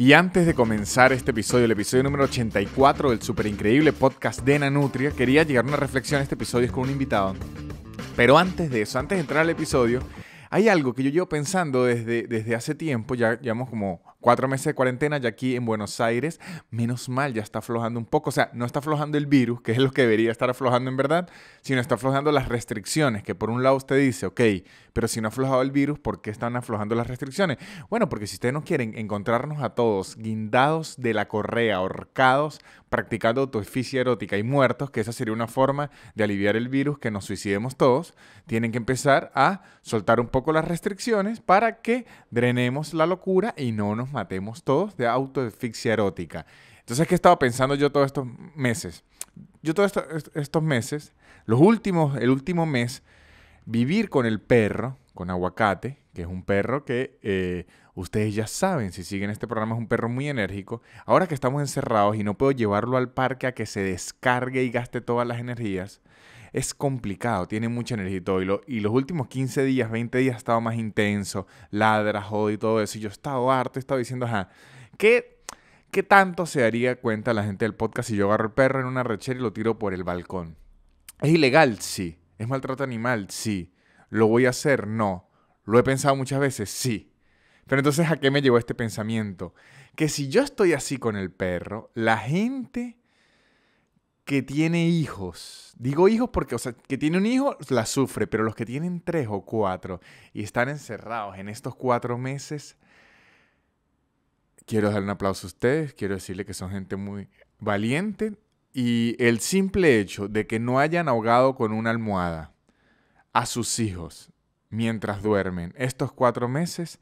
Y antes de comenzar este episodio, el episodio número 84 del super increíble podcast de Nanutria, quería llegar a una reflexión. a Este episodio con un invitado. Pero antes de eso, antes de entrar al episodio, hay algo que yo llevo pensando desde, desde hace tiempo, ya llevamos como cuatro meses de cuarentena ya aquí en Buenos Aires, menos mal ya está aflojando un poco, o sea, no está aflojando el virus, que es lo que debería estar aflojando en verdad, sino está aflojando las restricciones, que por un lado usted dice, ok, pero si no ha aflojado el virus, ¿por qué están aflojando las restricciones? Bueno, porque si ustedes no quieren encontrarnos a todos guindados de la correa, ahorcados, practicando autoeficia erótica y muertos, que esa sería una forma de aliviar el virus, que nos suicidemos todos, tienen que empezar a soltar un poco con las restricciones para que drenemos la locura y no nos matemos todos de autoasfixia erótica. Entonces, ¿qué he estado pensando yo todos estos meses? Yo todos estos meses, los últimos, el último mes, vivir con el perro, con aguacate, que es un perro que eh, ustedes ya saben, si siguen este programa, es un perro muy enérgico. Ahora que estamos encerrados y no puedo llevarlo al parque a que se descargue y gaste todas las energías, es complicado, tiene mucha energía y todo. Y, los últimos 15 días, 20 días ha estado más intenso, ladra, jode y todo eso. Y yo he estado harto, he estado diciendo, ajá, ¿qué, ¿qué tanto se daría cuenta la gente del podcast si yo agarro el perro en una rechera y lo tiro por el balcón? ¿Es ilegal? Sí. ¿Es maltrato animal? Sí. ¿Lo voy a hacer? No. ¿Lo he pensado muchas veces? Sí. Pero entonces, ¿a qué me llevó este pensamiento? Que si yo estoy así con el perro, la gente que tiene hijos, digo hijos porque, o sea, que tiene un hijo la sufre, pero los que tienen tres o cuatro y están encerrados en estos cuatro meses, quiero dar un aplauso a ustedes, quiero decirle que son gente muy valiente y el simple hecho de que no hayan ahogado con una almohada a sus hijos mientras duermen estos cuatro meses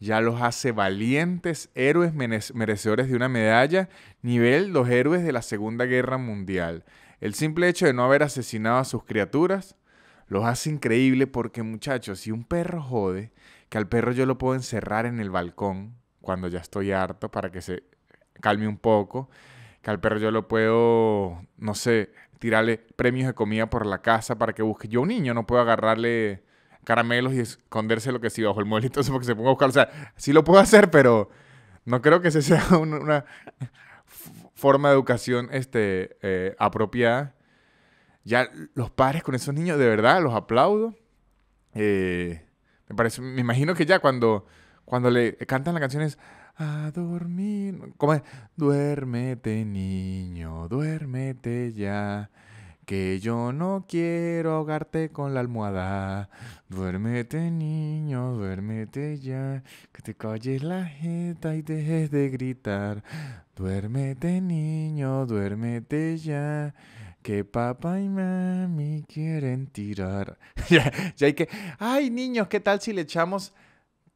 ya los hace valientes héroes merecedores de una medalla, nivel los héroes de la Segunda Guerra Mundial. El simple hecho de no haber asesinado a sus criaturas los hace increíble porque muchachos, si un perro jode, que al perro yo lo puedo encerrar en el balcón cuando ya estoy harto para que se calme un poco, que al perro yo lo puedo, no sé, tirarle premios de comida por la casa para que busque. Yo un niño no puedo agarrarle caramelos y esconderse lo que sí bajo el mueble, entonces porque se ponga a buscar. O sea, sí lo puedo hacer, pero no creo que ese sea una forma de educación este, eh, apropiada. Ya los padres con esos niños, de verdad, los aplaudo. Eh, me parece, me imagino que ya cuando, cuando le cantan las canciones a dormir, como Duérmete niño, duérmete ya que yo no quiero ahogarte con la almohada. Duérmete, niño, duérmete ya, que te calles la jeta y dejes de gritar. Duérmete, niño, duérmete ya, que papá y mami quieren tirar. ya, hay que... ¡Ay, niños! ¿Qué tal si le echamos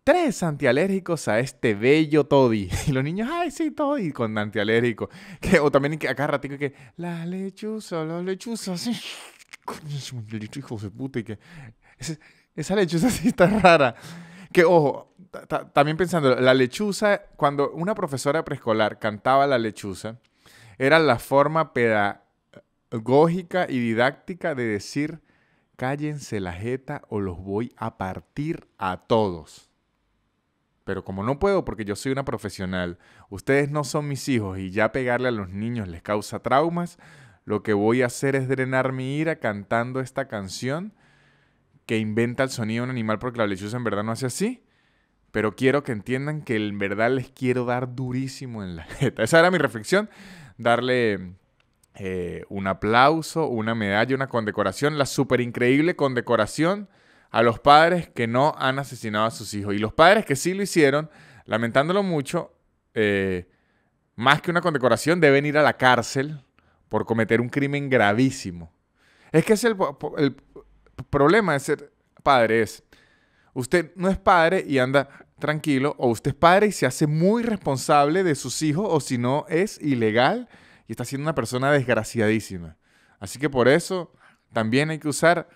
tres antialérgicos a este bello toddy. Y los niños, ay, sí, toddy, con antialérgico. Que, o también que acá ratito que, la lechuza, la lechuza, sí. hijos de puta, esa lechuza sí está rara. Que, ojo, también pensando, la lechuza, cuando una profesora preescolar cantaba la lechuza, era la forma pedagógica y didáctica de decir, cállense la jeta o los voy a partir a todos. Pero como no puedo porque yo soy una profesional, ustedes no son mis hijos y ya pegarle a los niños les causa traumas, lo que voy a hacer es drenar mi ira cantando esta canción que inventa el sonido de un animal porque la lechuza en verdad no hace así. Pero quiero que entiendan que en verdad les quiero dar durísimo en la jeta. Esa era mi reflexión. Darle eh, un aplauso, una medalla, una condecoración, la super increíble condecoración a los padres que no han asesinado a sus hijos. Y los padres que sí lo hicieron, lamentándolo mucho, eh, más que una condecoración, deben ir a la cárcel por cometer un crimen gravísimo. Es que es el, el problema de ser padre es, usted no es padre y anda tranquilo, o usted es padre y se hace muy responsable de sus hijos, o si no, es ilegal y está siendo una persona desgraciadísima. Así que por eso también hay que usar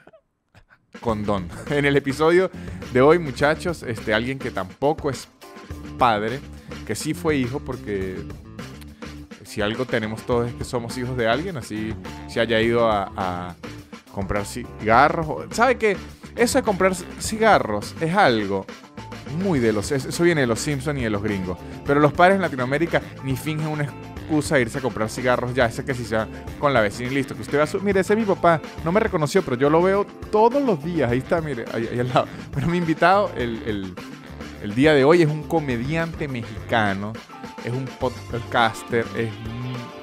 condón. En el episodio de hoy, muchachos, este, alguien que tampoco es padre, que sí fue hijo, porque si algo tenemos todos es que somos hijos de alguien, así se haya ido a, comprar cigarros. ¿Sabe que Eso de comprar cigarros es algo muy de los... Eso viene de los Simpsons y de los gringos. Pero los padres en Latinoamérica ni fingen una excusa irse a comprar cigarros ya, ese que si sea con la vecina y listo. Que usted va a su... Mire, ese es mi papá, no me reconoció, pero yo lo veo todos los días. Ahí está, mire, ahí, al lado. Pero mi invitado, el, el, el día de hoy es un comediante mexicano, es un podcaster, es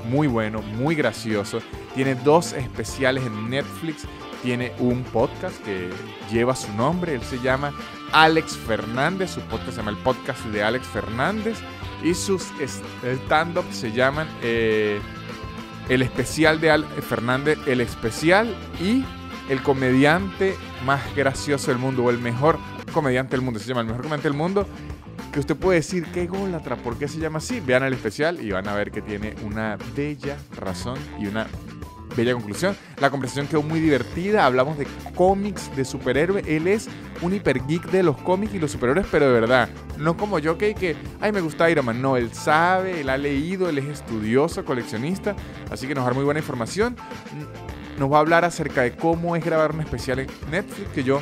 muy bueno, muy gracioso. Tiene dos especiales en Netflix, tiene un podcast que lleva su nombre, él se llama Alex Fernández, su podcast se llama el podcast de Alex Fernández y sus stand-up se llaman eh, El especial de Al Fernández, El especial y El comediante más gracioso del mundo, o el mejor comediante del mundo. Se llama El mejor comediante del mundo. Que usted puede decir, qué golatra, ¿por qué se llama así? Vean el especial y van a ver que tiene una bella razón y una bella conclusión. La conversación quedó muy divertida, hablamos de cómics, de superhéroes. Él es un hiper geek de los cómics y los superiores... pero de verdad. No como yo que, que, ay, me gusta Iron Man. No, él sabe, él ha leído, él es estudioso, coleccionista, así que nos va a dar muy buena información. Nos va a hablar acerca de cómo es grabar un especial en Netflix, que yo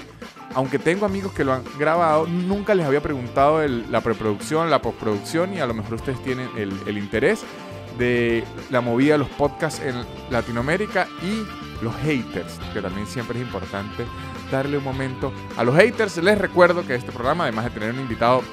aunque tengo amigos que lo han grabado, nunca les había preguntado el, la preproducción, la postproducción y a lo mejor ustedes tienen el, el, interés de la movida de los podcasts en Latinoamérica y los haters, que también siempre es importante darle un momento a los haters. Les recuerdo que este programa, además de tener un invitado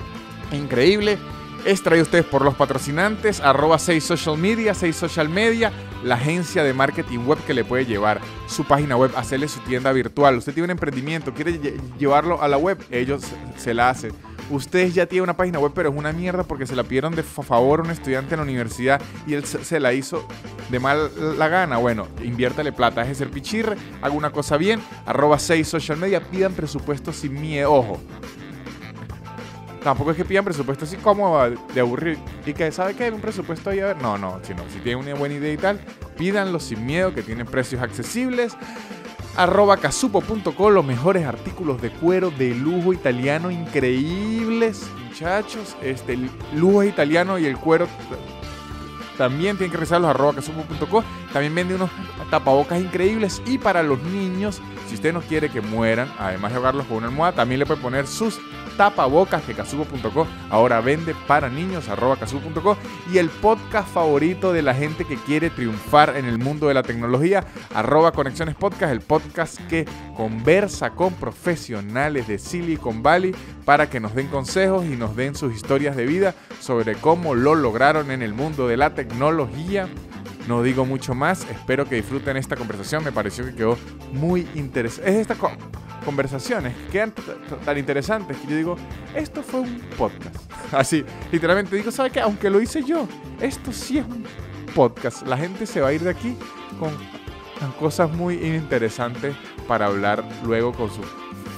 increíble, es traído ustedes por los patrocinantes, arroba 6 social media, 6 social media, la agencia de marketing web que le puede llevar su página web, hacerle su tienda virtual. Usted tiene un emprendimiento, quiere llevarlo a la web, ellos se la hacen ustedes ya tienen una página web, pero es una mierda porque se la pidieron de favor a un estudiante en la universidad y él se la hizo de mal la gana. Bueno, inviértale plata, es el pichirre, haga una cosa bien, arroba 6 social media, pidan presupuesto sin miedo, ojo. Tampoco es que pidan presupuesto así como de aburrir y que sabe que hay un presupuesto ahí a ver. No, no, si tiene una buena idea y tal, pídanlo sin miedo, que tienen precios accesibles arroba casupo.co, los mejores artículos de cuero de lujo italiano, increíbles, muchachos. Este, el lujo italiano y el cuero también tienen que revisar los arroba casupo.co. También vende unos tapabocas increíbles. Y para los niños, si usted no quiere que mueran, además de ahogarlos con una almohada, también le puede poner sus tapabocas que casupo.co ahora vende para niños arroba y el podcast favorito de la gente que quiere triunfar en el mundo de la tecnología arroba conexiones podcast, el podcast que conversa con profesionales de Silicon Valley para que nos den consejos y nos den sus historias de vida sobre cómo lo lograron en el mundo de la tecnología. No digo mucho más, espero que disfruten esta conversación, me pareció que quedó muy interesante. Es esta conversaciones que quedan tan interesantes que yo digo, esto fue un podcast. Así, literalmente digo, ¿sabes qué? Aunque lo hice yo, esto sí es un podcast. La gente se va a ir de aquí con cosas muy interesantes para hablar luego con sus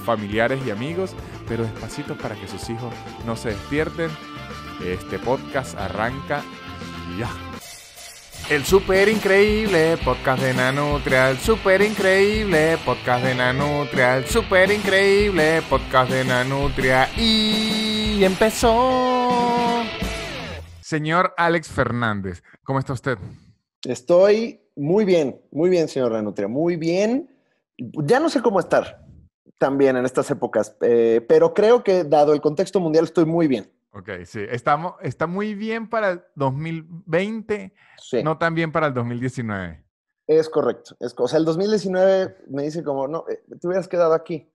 familiares y amigos, pero despacito para que sus hijos no se despierten. Este podcast arranca ya. El super increíble podcast de Nanutria, el super increíble podcast de Nanutria, el super increíble podcast de Nanutria y empezó. Señor Alex Fernández, ¿cómo está usted? Estoy muy bien, muy bien, señor Nanutria, muy bien. Ya no sé cómo estar también en estas épocas, eh, pero creo que dado el contexto mundial estoy muy bien. Ok, sí. Estamos, está muy bien para el 2020, no tan bien para el 2019. Es correcto. Es, o sea, el 2019 me dice como, no, eh, te hubieras quedado aquí.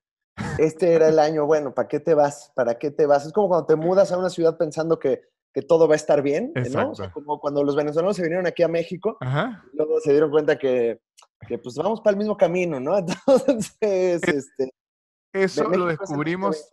Este era el año, bueno, ¿para qué te vas? ¿Para qué te vas? Es como cuando te mudas a una ciudad pensando que, todo va a estar bien, ¿eh, ¿no? O como cuando los venezolanos se vinieron aquí a México, luego se dieron cuenta que, pues vamos para el mismo camino, ¿no? Entonces, este... Eso lo descubrimos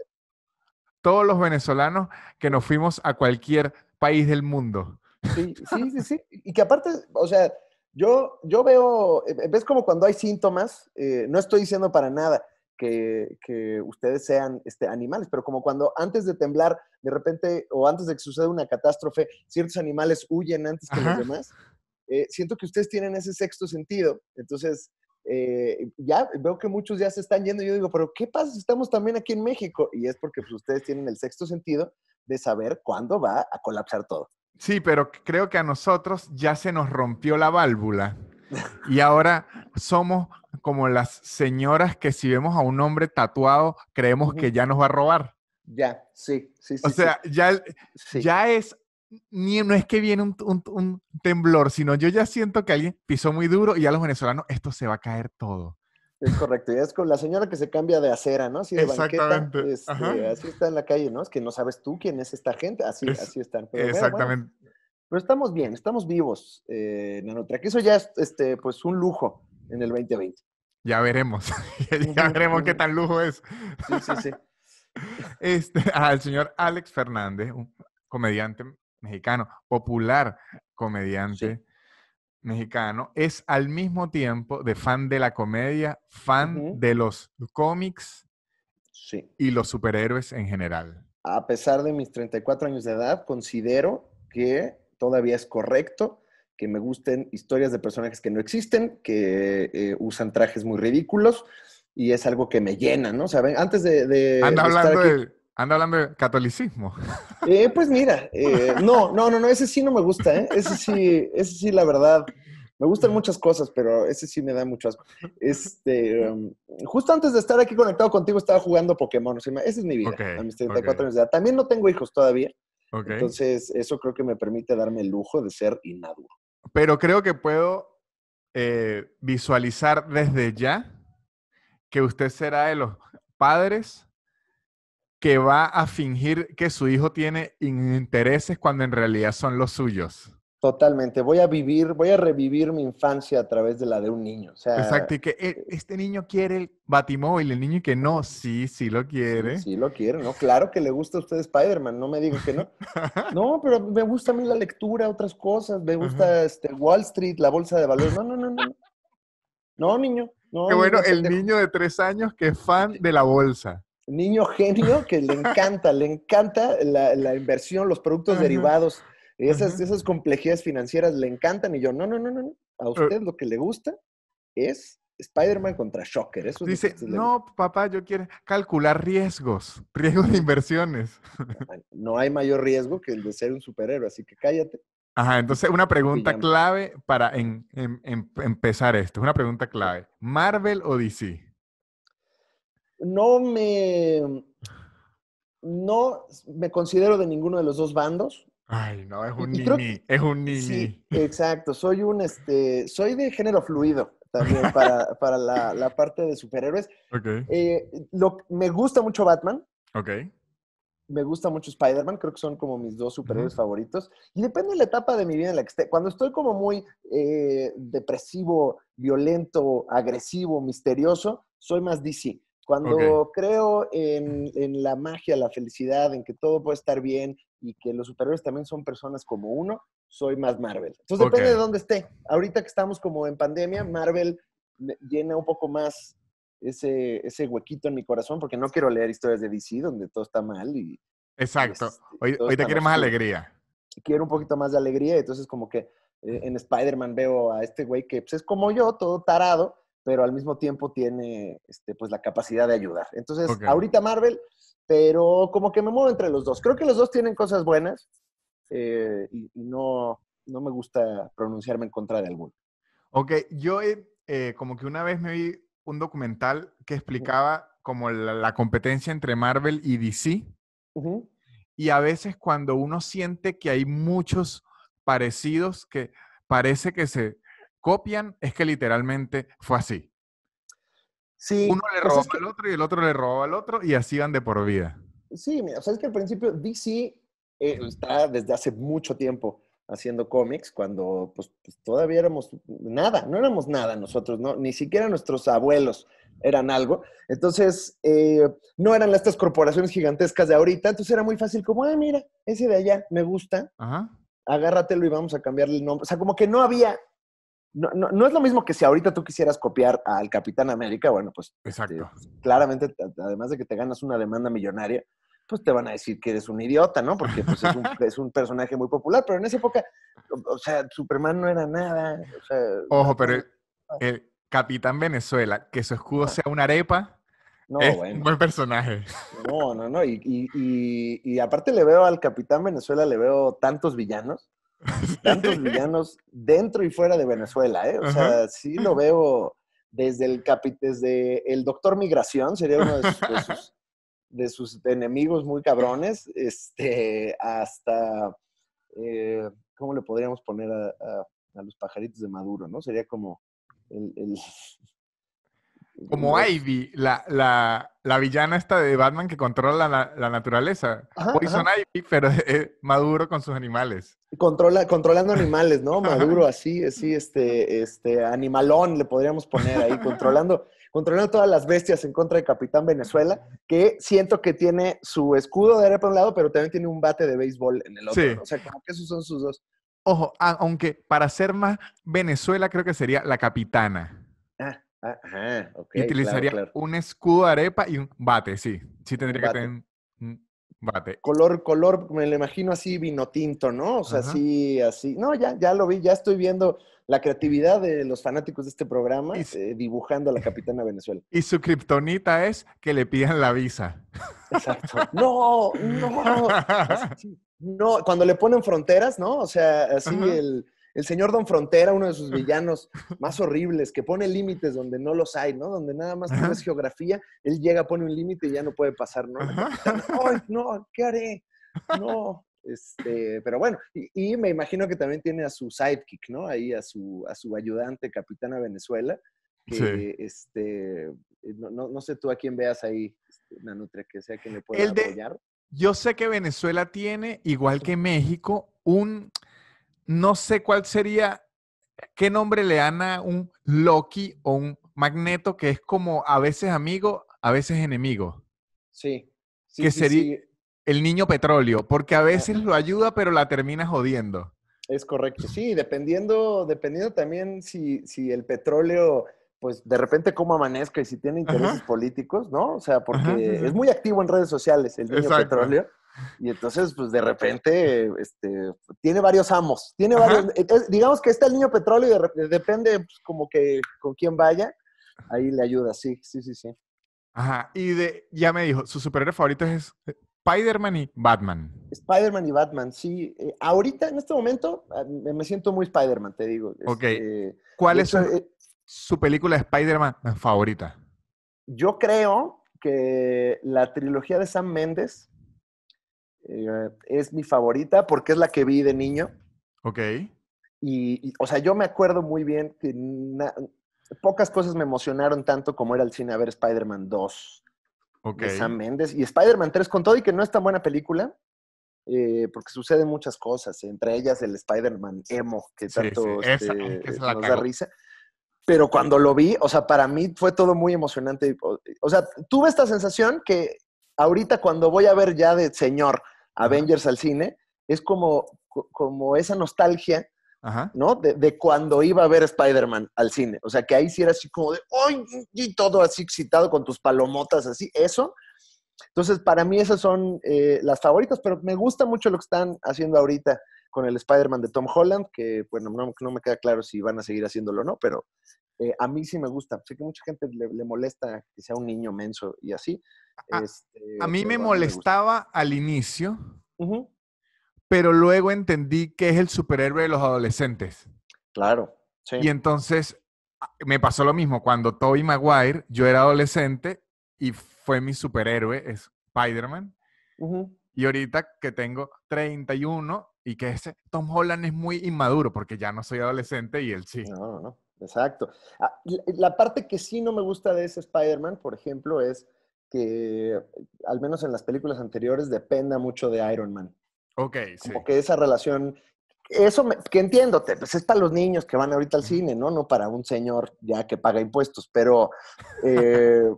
todos los venezolanos que nos fuimos a cualquier país del mundo. Sí, sí, sí, sí. Y que aparte, o sea, yo, yo veo, eh, eh, ves como cuando hay síntomas, eh, no estoy diciendo para nada que, que, ustedes sean este, animales, pero como cuando antes de temblar, de repente, o antes de que suceda una catástrofe, ciertos animales huyen antes que los demás. siento que ustedes tienen ese sexto sentido, entonces eh, ya veo que muchos ya se están yendo. Yo digo, pero ¿qué pasa si estamos también aquí en México? Y es porque pues, ustedes tienen el sexto sentido de saber cuándo va a colapsar todo. Sí, pero creo que a nosotros ya se nos rompió la válvula y ahora somos como las señoras que si vemos a un hombre tatuado creemos que ya nos va a robar. Ya, sí, sí, sí. O sea, Ya, ya es no es que viene un, temblor, sino yo ya siento que alguien pisó muy duro y a los venezolanos, esto se va a caer todo. Es correcto, y es con la señora que se cambia de acera, ¿no? Así de Exactamente. banqueta, este, así está en la calle, ¿no? Es que no sabes tú quién es esta gente, así, así están. exactamente. pero estamos bien, estamos vivos, eh, Que Eso ya es este, pues, un lujo en el 2020. Ya veremos, ya veremos qué tan lujo es. Sí, sí, sí. Este, al señor Alex Fernández, un comediante mexicano, popular comediante mexicano, es al mismo tiempo de fan de la comedia, fan de los cómics y los superhéroes en general. A pesar de mis 34 años de edad, considero que todavía es correcto que me gusten historias de personajes que no existen, que eh, usan trajes muy ridículos y es algo que me llena, ¿no? Saben, antes de... Anda hablando de Anda hablando de catolicismo. Eh, pues mira, eh, no, no, no, no, ese sí no me gusta, ¿eh? Ese sí, ese sí, la verdad. Me gustan muchas cosas, pero ese sí me da mucho asco. Este, em, justo antes de estar aquí conectado contigo, estaba jugando Pokémon. O esa es mi vida, a mis 34 años de También no tengo hijos todavía. Entonces, eso creo que me permite darme el lujo de ser inmaduro. Pero creo que puedo eh, visualizar desde ya que usted será de los padres que va a fingir que su hijo tiene intereses cuando en realidad son los suyos. Totalmente. Voy a vivir, voy a revivir mi infancia a través de la de un niño. Exacto. Y que eh, eh, este niño quiere el batimóvil, el niño y que no, sí, sí lo quiere. Sí, lo quiere, ¿no? Claro que le gusta a usted Spider-Man, no me diga que no. No, pero me gusta a mí la lectura, otras cosas. Me gusta este, Wall Street, la bolsa de valores. No, no, no, no. No, niño. No, Qué bueno, el niño de tres años que es fan de la bolsa niño genio que le encanta, le encanta la, inversión, los productos derivados, esas, esas complejidades financieras le encantan. Y yo, no, no, no, no, a eh, usted lo que le gusta es Spider-Man contra Shocker. Eso Dice, no, papá, yo quiero calcular riesgos, riesgos de inversiones. No hay mayor riesgo que el de ser un superhéroe, así que cállate. Ajá, entonces una pregunta clave para en, em, empezar esto, una pregunta clave. ¿Marvel o DC? no me, no me considero de ninguno de los dos bandos. Ay, no, es un ni es un ni Sí, exacto, soy un, este, soy de género fluido también para, la, parte de superhéroes. Okay. Eh, me gusta mucho Batman. Ok. Me gusta mucho Spider-Man, creo que son como mis dos superhéroes favoritos. Y depende de la etapa de mi vida en la que esté. Cuando estoy como muy eh, depresivo, violento, agresivo, misterioso, soy más DC. Cuando creo en, la magia, la felicidad, en que todo puede estar bien y que los superhéroes también son personas como uno, soy más Marvel. Entonces depende de dónde esté. Ahorita que estamos como en pandemia, Marvel llena un poco más ese, huequito en mi corazón porque no quiero leer historias de DC donde todo está mal Exacto. hoy, te quiere más alegría. Quiero un poquito más de alegría, entonces como que eh, en Spider-Man veo a este güey que pues, es como yo, todo tarado, pero al mismo tiempo tiene este, pues, la capacidad de ayudar. Entonces, ahorita Marvel, pero como que me muevo entre los dos. Creo que los dos tienen cosas buenas eh, y, no, no me gusta pronunciarme en contra de alguno. Ok, yo eh, como que una vez me vi un documental que explicaba como la, competencia entre Marvel y DC. Y a veces cuando uno siente que hay muchos parecidos que parece que se, copian, es que literalmente fue así. Sí, Uno le pues, robaba al otro y el otro le robaba al otro y así van de por vida. Sí, mira, o sea, es que al principio DC eh, está desde hace mucho tiempo haciendo cómics cuando pues, pues, todavía éramos nada, no éramos nada nosotros, ¿no? Ni siquiera nuestros abuelos eran algo. Entonces, eh, no eran estas corporaciones gigantescas de ahorita, entonces era muy fácil como, ah, mira, ese de allá me gusta, Ajá. agárratelo y vamos a cambiarle el nombre. O sea, como que no había no, no, no, es lo mismo que si ahorita tú quisieras copiar al Capitán América, bueno, pues este, Exacto. Pues, claramente, además de que te ganas una demanda millonaria, pues te van a decir que eres un idiota, ¿no? Porque pues, es, un, personaje muy popular, pero en esa época, o, sea, Superman no era nada. Ojo, pero el, Capitán Venezuela, que su escudo ah. sea una arepa. No, es un buen personaje. No, no, no. y, y, y aparte le veo al Capitán Venezuela, le veo tantos villanos tantos villanos dentro y fuera de Venezuela, ¿eh? O sea, sí lo veo desde el, capi, desde el doctor Migración, sería uno de sus, enemigos muy cabrones, este, hasta, eh, ¿cómo le podríamos poner a, los pajaritos de Maduro, no? Sería como el Como Ivy, la, villana esta de Batman que controla la, naturaleza. Poison Ivy, pero maduro con sus animales. Controla, controlando animales, ¿no? Maduro, así, así, este, este, animalón le podríamos poner ahí, controlando, controlando todas las bestias en contra de Capitán Venezuela, que siento que tiene su escudo de aire por un lado, pero también tiene un bate de béisbol en el otro. O sea, como que esos son sus dos. Ojo, aunque para ser más Venezuela creo que sería la capitana. Ah, utilizaría un escudo arepa y un bate, sí. Sí tendría que tener un bate. Color, color, me lo imagino así vino tinto, ¿no? O sea, así, así. No, ya, ya lo vi, ya estoy viendo la creatividad de los fanáticos de este programa eh, dibujando a la capitana Venezuela. Y su kriptonita es que le pidan la visa. Exacto. No, no. no, cuando le ponen fronteras, ¿no? O sea, así el el señor Don Frontera, uno de sus villanos más horribles, que pone límites donde no los hay, ¿no? Donde nada más tienes geografía, él llega, pone un límite y ya no puede pasar, ¿no? ¡Ay, no! ¿Qué haré? No. Este, pero bueno, y, me imagino que también tiene a su sidekick, ¿no? Ahí a su, a su ayudante, capitana Venezuela. sí. este, no, sé tú a quién veas ahí, este, Nanutria, que sea que le pueda apoyar. Yo sé que Venezuela tiene, igual que México, un, no sé cuál sería, qué nombre le dan a un Loki o un Magneto que es como a veces amigo, a veces enemigo. Sí. sí que sería el niño petróleo, porque a veces lo ayuda, pero la termina jodiendo. Es correcto, sí, dependiendo, dependiendo también si, si el petróleo, pues de repente cómo amanezca y si tiene intereses políticos, ¿no? O sea, porque es muy activo en redes sociales el niño petróleo. Y entonces, pues de repente, este, tiene varios amos, tiene varios, digamos que está el niño petróleo y de, depende pues, como que con quién vaya, ahí le ayuda, sí, sí, sí, sí. Ajá, y de, ya me dijo, su superhéroe favorito es eh, Spider-Man y Batman. Spider-Man y Batman, sí. Eh, ahorita, en este momento, ah, me siento muy Spider-Man, te digo. Ok. Este, ¿Cuál es eh, su, película Spider-Man ah, favorita? Yo creo que la trilogía de Sam Méndez, eh, es mi favorita porque es la que vi de niño. Ok. Y, o sea, yo me acuerdo muy bien que pocas cosas me emocionaron tanto como era el cine a ver Spider-Man 2. Ok. De Sam Mendes. Y Spider-Man 3, con todo y que no es tan buena película, eh, porque suceden muchas cosas, entre ellas el Spider-Man emo, que tanto este, nos da risa. Pero cuando lo vi, o sea, para mí fue todo muy emocionante. o sea, tuve esta sensación que ahorita cuando voy a ver ya de señor Avengers al cine, es como, como esa nostalgia, ¿no? De, cuando iba a ver Spider-Man al cine. O sea, que ahí sí era así como de, ¡ay! Y todo así excitado con tus palomotas, así, eso. Entonces, para mí esas son eh, las favoritas, pero me gusta mucho lo que están haciendo ahorita con el Spider-Man de Tom Holland, que bueno, no, me queda claro si van a seguir haciéndolo o no, pero eh, a mí sí me gusta. Sé que mucha gente le, molesta que sea un niño menso y así. A, este, mí me molestaba al inicio, pero luego entendí que es el superhéroe de los adolescentes. Claro. Sí. Y entonces ah, me pasó lo mismo. Cuando Toby Maguire, yo era adolescente y fue mi superhéroe, es Spider-Man. Y ahorita que tengo 31 y que ese Tom Holland es muy inmaduro porque ya no soy adolescente y él sí. no, no. Exacto. Ah, la parte que sí no me gusta de ese Spider-Man, por ejemplo, es que, al menos en las películas anteriores, dependa mucho de Iron Man. Ok, sí. Como que esa relación, eso que entiendo, pues es para los niños que van ahorita al cine, ¿no? No para un señor ya que paga impuestos, pero... Eh,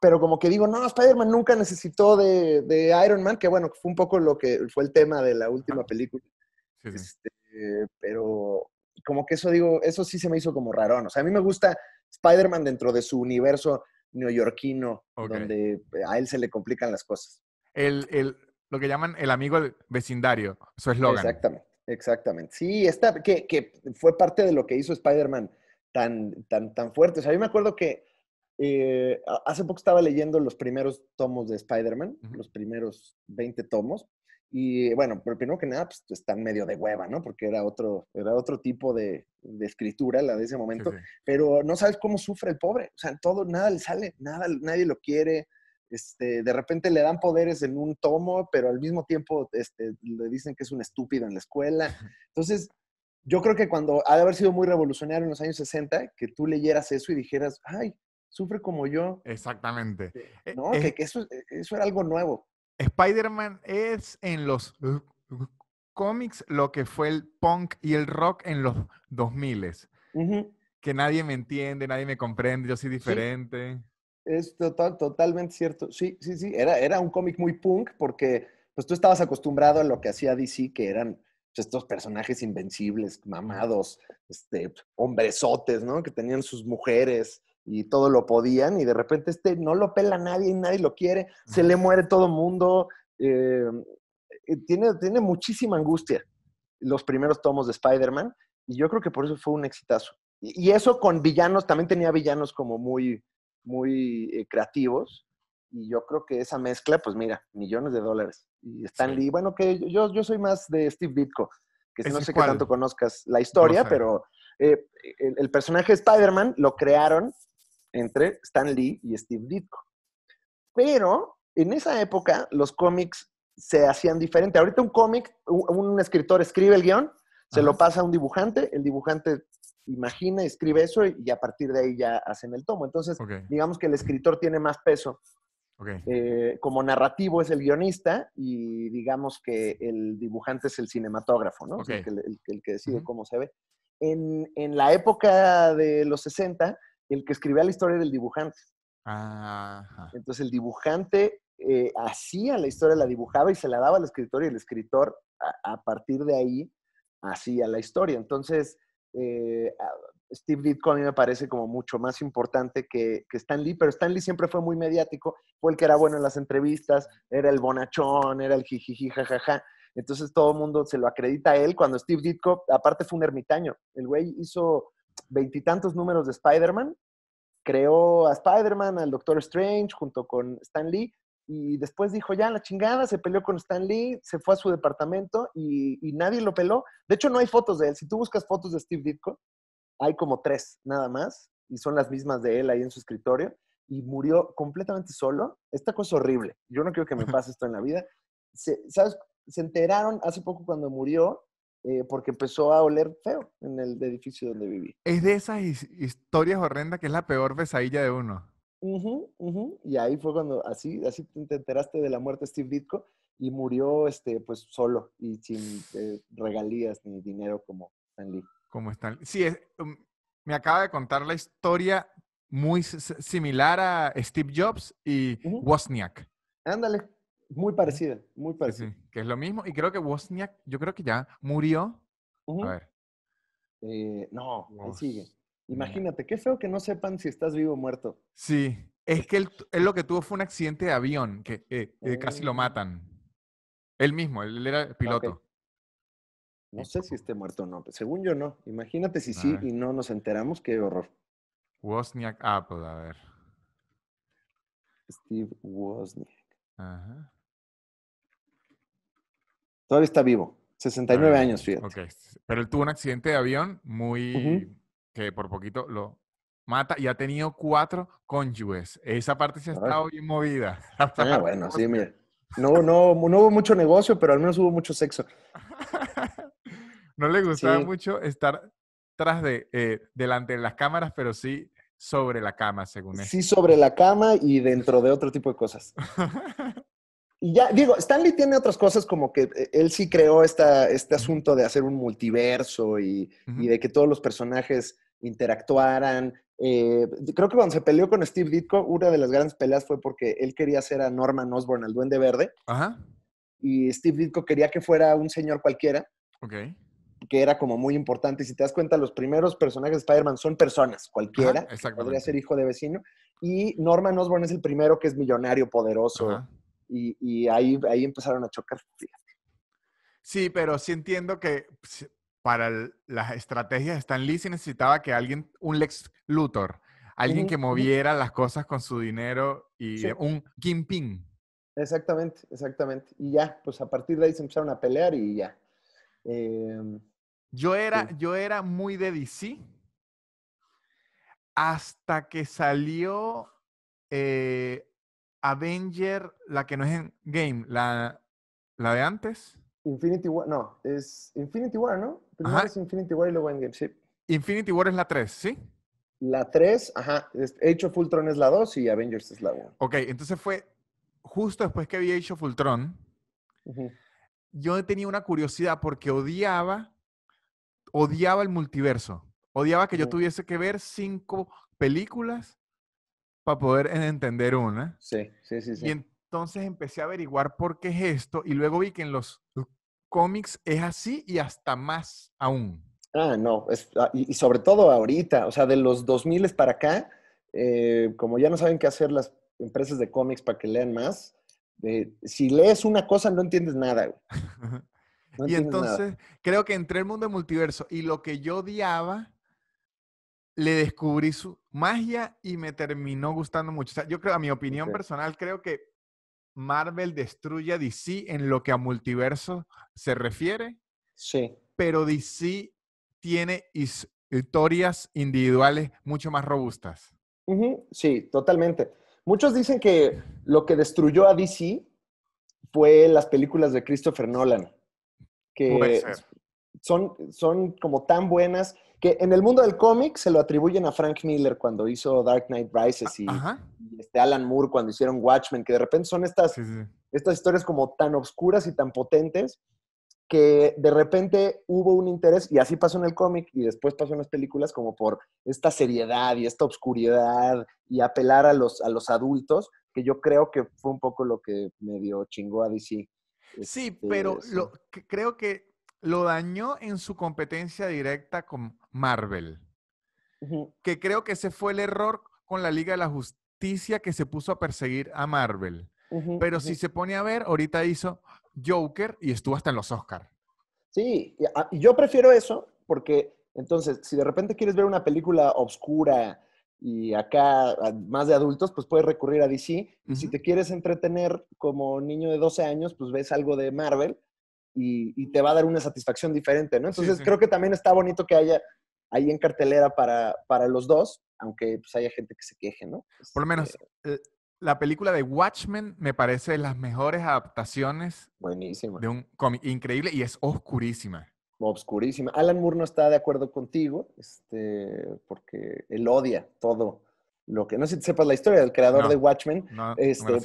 pero como que digo, no, Spider-Man nunca necesitó de, Iron Man, que bueno, fue un poco lo que fue el tema de la última película. Este, pero, como que eso digo, eso sí se me hizo como rarón. O sea, a mí me gusta Spider-Man dentro de su universo neoyorquino, donde a él se le complican las cosas. lo que llaman el amigo vecindario, su eslogan. Exactamente, exactamente. Sí, esta, que, fue parte de lo que hizo Spider-Man tan, tan, tan fuerte. O sea, mí me acuerdo que eh, hace poco estaba leyendo los primeros tomos de Spider-Man, los primeros 20 tomos, y eh, bueno, pero primero que nada, pues están medio de hueva, ¿no? Porque era otro, era otro tipo de, escritura la de ese momento. Pero no sabes cómo sufre el pobre. O sea, todo, nada le sale, nada, nadie lo quiere. Este, de repente le dan poderes en un tomo, pero al mismo tiempo este, le dicen que es un estúpido en la escuela. Entonces, yo creo que cuando ha de haber sido muy revolucionario en los años 60, que tú leyeras eso y dijeras, ay, sufre como yo. Exactamente. Este, eh, no, eh, que, que, eso, eso era algo nuevo. Spider-Man es en los cómics lo que fue el punk y el rock en los 2000 miles que nadie me entiende, nadie me comprende, yo soy diferente. Es total, totalmente cierto. Sí, sí, sí, era, era un cómic muy punk porque pues tú estabas acostumbrado a lo que hacía DC, que eran pues, estos personajes invencibles, mamados, este, hombresotes, ¿no? Que tenían sus mujeres, y todo lo podían y de repente este no lo pela nadie y nadie lo quiere, se le muere todo mundo, eh, eh, tiene, tiene muchísima angustia los primeros tomos de Spider-Man y yo creo que por eso fue un exitazo. Y, eso con villanos, también tenía villanos como muy, muy eh, creativos y yo creo que esa mezcla, pues mira, millones de dólares. Y Stan bueno, que yo, yo soy más de Steve Ditko, que no sé que tanto conozcas la historia, pero el, personaje de Spider-Man lo crearon entre Stan Lee y Steve Ditko. Pero en esa época los cómics se hacían diferente. Ahorita un cómic, un escritor escribe el guión, se lo pasa a un dibujante, el dibujante imagina, escribe eso y a partir de ahí ya hacen el tomo. Entonces, digamos que el escritor tiene más peso. Eh, como narrativo es el guionista y digamos que el dibujante es el cinematógrafo, ¿no? el, que decide cómo se ve. En, en, la época de los 60, el que escribía la historia del dibujante. Entonces el dibujante eh, hacía la historia, la dibujaba y se la daba al escritor y el escritor a, partir de ahí hacía la historia. Entonces eh, Steve Ditko a mí me parece como mucho más importante que, que, Stan Lee, pero Stan Lee siempre fue muy mediático, fue el que era bueno en las entrevistas, era el bonachón, era el jijiji, jajaja. Entonces todo el mundo se lo acredita a él cuando Steve Ditko, aparte fue un ermitaño, el güey hizo veintitantos números de Spider-Man. Creó a Spider-Man, al Doctor Strange, junto con Stan Lee. Y después dijo, ya, la chingada, se peleó con Stan Lee, se fue a su departamento y, nadie lo peló. De hecho, no hay fotos de él. Si tú buscas fotos de Steve Ditko, hay como tres nada más. Y son las mismas de él ahí en su escritorio. Y murió completamente solo. Esta cosa es horrible. Yo no quiero que me pase esto en la vida. ¿Sabes? Se enteraron hace poco cuando murió eh, porque empezó a oler feo en el edificio donde viví. Es de esas historias horrendas que es la peor pesadilla de uno. Y ahí fue cuando así, así te enteraste de la muerte de Steve Ditko y murió este, pues solo y sin eh, regalías ni dinero como Stan Lee. Como Sí, um, me acaba de contar la historia muy similar a Steve Jobs y Wozniak. Ándale, muy parecida, muy parecida. que es lo mismo. Y creo que Wozniak, yo creo que ya murió. A ver. Eh, no, sigue. Imagínate, qué feo que no sepan si estás vivo o muerto. Sí, es que él, lo que tuvo fue un accidente de avión, que eh, eh, casi lo oh. matan. Él mismo, él, era piloto. No sé si esté muerto o no, pues, según yo no. Imagínate si sí y no nos enteramos, qué horror. Wozniak Apple, ah, pues, a ver. Steve Wozniak. Ajá. Todavía está vivo. 69 ah, años, fíjate. Pero él tuvo un accidente de avión muy... que por poquito lo mata y ha tenido cuatro cónyuges. Esa parte se ha estado bien movida. Ah, bueno, sí, mira. No, no, no hubo mucho negocio, pero al menos hubo mucho sexo. no le gustaba mucho estar tras de, eh, delante de las cámaras, pero sí sobre la cama, según él. Sí, este. sobre la cama y dentro de otro tipo de cosas y ya, digo, Stanley tiene otras cosas como que eh, él sí creó esta, este asunto de hacer un multiverso y, de que todos los personajes interactuaran. Eh, creo que cuando se peleó con Steve Ditko, una de las grandes peleas fue porque él quería hacer a Norman Osborn, al Duende Verde. Ajá. Y Steve Ditko quería que fuera un señor cualquiera. Ok. Que era como muy importante. Y si te das cuenta, los primeros personajes de Spider-Man son personas, cualquiera. podría ser hijo de vecino. Y Norman Osborn es el primero que es millonario, poderoso y, ahí, ahí empezaron a chocar. Sí, pero sí entiendo que pues, para las estrategias de Stan Lee necesitaba que alguien, un Lex Luthor, alguien que moviera las cosas con su dinero y un un Ping. Exactamente, exactamente. Y ya, pues a partir de ahí se empezaron a pelear y ya. Em, yo, era, yo era muy de DC hasta que salió eh, Avenger, la que no es en Game, la, de antes. Infinity War, no, es Infinity War, ¿no? Primero es Infinity War y luego Endgame, sí. Infinity War es la 3, ¿sí? La 3, ajá. Age of Ultron es la 2 y Avengers es la 1. Ok, entonces fue justo después que vi Age of Ultron. Yo tenía una curiosidad porque odiaba, odiaba el multiverso. Odiaba que yo tuviese que ver cinco películas para poder entender una. Sí, sí, sí, sí. Y entonces empecé a averiguar por qué es esto y luego vi que en los cómics es así y hasta más aún. Ah, no, ah, y, sobre todo ahorita, o sea, de los 2000 para acá, eh, como ya no saben qué hacer las empresas de cómics para que lean más, eh, si lees una cosa no entiendes nada. y entonces creo que entré el mundo del multiverso y lo que yo odiaba le descubrí su magia y me terminó gustando mucho. yo creo, a mi opinión personal, creo que Marvel destruye a DC en lo que a multiverso se refiere. Sí. Pero DC tiene historias individuales mucho más robustas. Sí, totalmente. Muchos dicen que lo que destruyó a DC fue las películas de Christopher Nolan, que son, son como tan buenas que en el mundo del cómic se lo atribuyen a Frank Miller cuando hizo Dark Knight Rises y, este Alan Moore cuando hicieron Watchmen, que de repente son estas, estas historias como tan oscuras y tan potentes que de repente hubo un interés, y así pasó en el cómic y después pasó en las películas, como por esta seriedad y esta oscuridad y apelar a los, a los adultos, que yo creo que fue un poco lo que me dio chingó a DC. Sí, este, pero lo, creo que lo dañó en su competencia directa con Marvel. Que creo que ese fue el error con la Liga de la Justicia que se puso a perseguir a Marvel. Pero si se pone a ver, ahorita hizo Joker y estuvo hasta en los Oscars. Sí, ah, yo prefiero eso porque entonces, si de repente quieres ver una película obscura y acá ah, más de adultos, pues puedes recurrir a DC. Y Si te quieres entretener como niño de 12 años, pues ves algo de Marvel y, te va a dar una satisfacción diferente, ¿no? Entonces creo que también está bonito que haya ahí en cartelera para, los dos, aunque pues haya gente que se queje, ¿no? Por lo menos este eh, la película de Watchmen me parece las mejores adaptaciones buenísima. de un cómic increíble y es oscurísima. Obscurísima. Alan Moore no está de acuerdo contigo, este, porque él odia todo lo que. No sé si sepas la historia del creador de Watchmen. No, este, no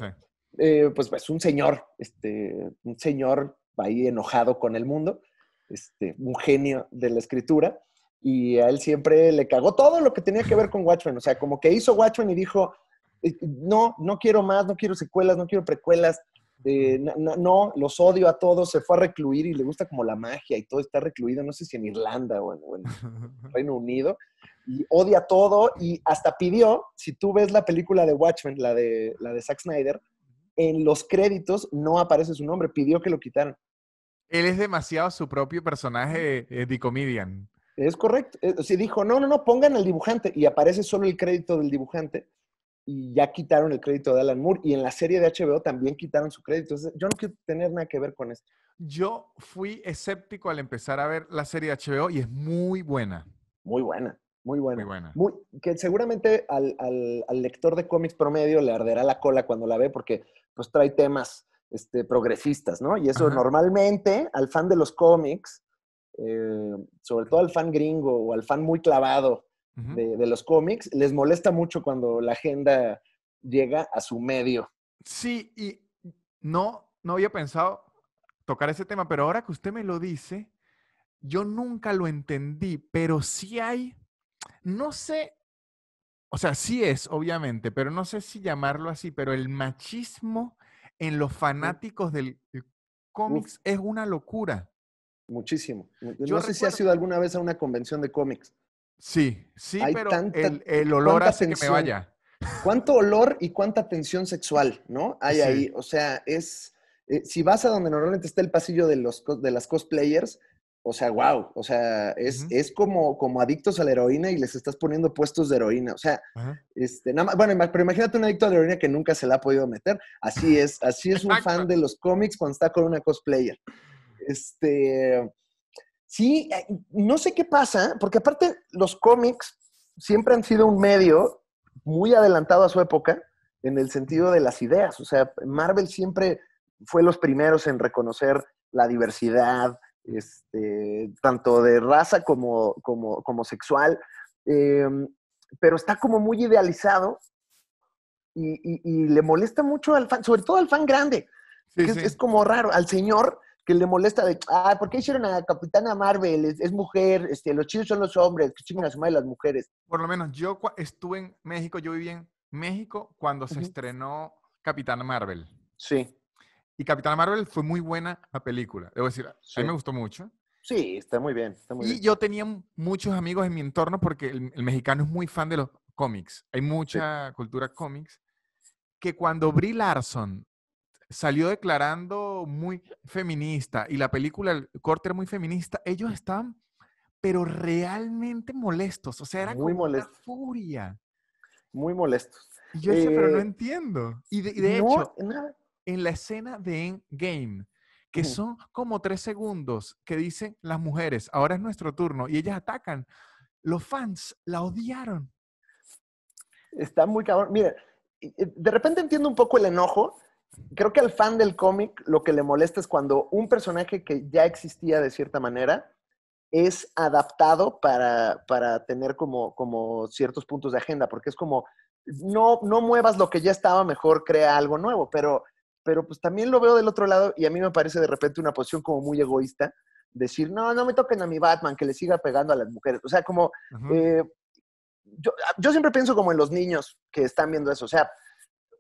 eh, pues pues, un señor, este, un señor ahí enojado con el mundo, este, un genio de la escritura, y a él siempre le cagó todo lo que tenía que ver con Watchmen, o sea, como que hizo Watchmen y dijo, eh, no, no quiero más, no quiero secuelas, no quiero precuelas, eh, no, los odio a todos, se fue a recluir y le gusta como la magia y todo está recluido, no sé si en Irlanda o en, en Reino Unido, y odia todo y hasta pidió, si tú ves la película de Watchmen, la de, la de Zack Snyder, en los créditos no aparece su nombre, pidió que lo quitaran. Él es demasiado su propio personaje de eh, comedian. Es correcto. Eh, si dijo, no, no, no, pongan al dibujante. Y aparece solo el crédito del dibujante. Y ya quitaron el crédito de Alan Moore. Y en la serie de HBO también quitaron su crédito. yo no quiero tener nada que ver con esto. Yo fui escéptico al empezar a ver la serie de HBO y es muy buena. Muy buena, muy buena. Muy buena. Muy, que seguramente al, al lector de cómics promedio le arderá la cola cuando la ve porque pues trae temas este, progresistas, ¿no? Y eso normalmente al fan de los cómics, eh, sobre todo al fan gringo o al fan muy clavado de, de, los cómics, les molesta mucho cuando la agenda llega a su medio. Sí, y no, no había pensado tocar ese tema, pero ahora que usted me lo dice, yo nunca lo entendí, pero sí hay, no sé, o sea, sí es, obviamente, pero no sé si llamarlo así, pero el machismo en los fanáticos del cómics es una locura. Muchísimo. no sé si has ido alguna vez a una convención de cómics. Sí, sí, pero el, olor hace que me vaya. Cuánto olor y cuánta tensión sexual, ¿no? Hay ahí. O sea, es. Eh, si vas a donde normalmente está el pasillo de, los, de las cosplayers, o sea, wow. O sea, es, como, como adictos a la heroína y les estás poniendo puestos de heroína. O sea, este, nada más, bueno, pero imagínate un adicto a la heroína que nunca se la ha podido meter. Así es, así es un fan de los cómics cuando está con una cosplayer. Este, sí, eh, no sé qué pasa, porque aparte los cómics siempre han sido un medio muy adelantado a su época en el sentido de las ideas. O sea, Marvel siempre fue los primeros en reconocer la diversidad, este, tanto de raza como, como, como sexual, em, pero está como muy idealizado y, le molesta mucho al fan, sobre todo al fan grande, Es, como raro, al señor que le molesta de, ah, ¿por qué hicieron a Capitana Marvel? Es, mujer, este, los chinos son los hombres, que chingan a su madre las mujeres. Por lo menos yo estuve en México, yo viví en México cuando se estrenó Capitana Marvel. Sí. Y Capitana Marvel fue muy buena la película. Debo decir, a mí me gustó mucho. Sí, está muy bien. y yo tenía muchos amigos en mi entorno porque el, mexicano es muy fan de los cómics. Hay mucha cultura cómics. Que cuando Brie Larson salió declarando muy feminista y la película, el corte era muy feminista, ellos estaban, pero realmente molestos. O sea, era como una furia. Muy molestos. yo decía, pero no eh, entiendo. Y de, hecho, en la escena de Endgame, que son como tres segundos que dicen las mujeres, ahora es nuestro turno, y ellas atacan. Los fans la odiaron. Está muy cabrón. mire eh, de repente entiendo un poco el enojo. Creo que al fan del cómic lo que le molesta es cuando un personaje que ya existía de cierta manera es adaptado para, para tener como, como ciertos puntos de agenda, porque es como, no, no muevas lo que ya estaba, mejor crea algo nuevo, pero pero pues también lo veo del otro lado y a mí me parece de repente una posición como muy egoísta, decir, no, no me toquen a mi Batman, que le siga pegando a las mujeres. O sea, como, eh, yo, siempre pienso como en los niños que están viendo eso. O sea,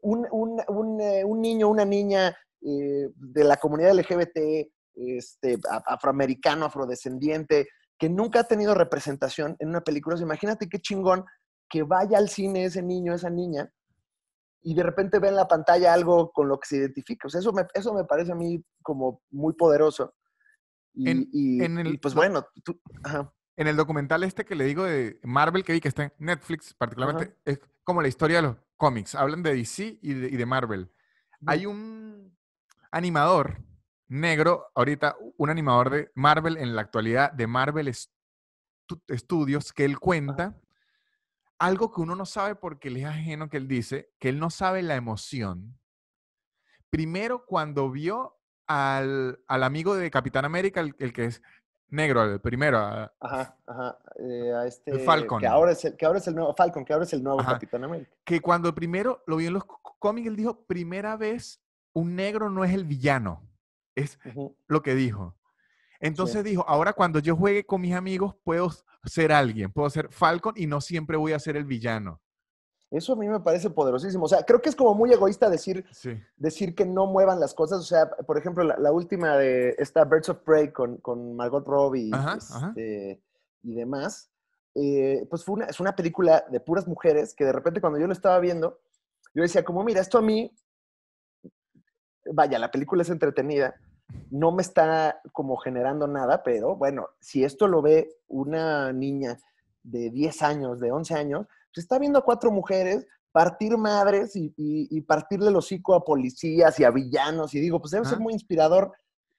un, eh, niño, una niña eh, de la comunidad LGBT, este, afroamericano, afrodescendiente, que nunca ha tenido representación en una película. imagínate qué chingón que vaya al cine ese niño, esa niña, y de repente ve en la pantalla algo con lo que se identifica. O sea, eso me, eso me parece a mí como muy poderoso. Y, en, el, pues bueno, En el documental este que le digo de Marvel que vi que está en Netflix particularmente, es como la historia de los cómics. Hablan de DC y de, y de Marvel. Hay un animador negro, ahorita un animador de Marvel en la actualidad, de Marvel Studios, que él cuenta algo que uno no sabe porque le es ajeno que él dice, que él no sabe la emoción. Primero, cuando vio al, al amigo de Capitán América, el, que es negro, el primero. A, ajá, ajá. Eh, este, Falcon. Que ahora, es el, que ahora es el nuevo Falcon, que ahora es el nuevo Capitán América. Que cuando primero lo vio en los cómics, él dijo, primera vez un negro no es el villano. Es lo que dijo. Entonces dijo, ahora cuando yo juegue con mis amigos puedo ser alguien, puedo ser Falcon y no siempre voy a ser el villano. Eso a mí me parece poderosísimo. O sea, creo que es como muy egoísta decir, decir que no muevan las cosas. O sea, por ejemplo, la, última de esta Birds of Prey con, Margot Robbie y este, demás, eh, pues fue es una película de puras mujeres que de repente cuando yo lo estaba viendo, yo decía como, mira, esto a mí, vaya, la película es entretenida, no me está como generando nada, pero bueno, si esto lo ve una niña de 10 años, de 11 años, pues está viendo a cuatro mujeres partir madres y, partirle el hocico a policías y a villanos. Y digo, pues debe ser muy inspirador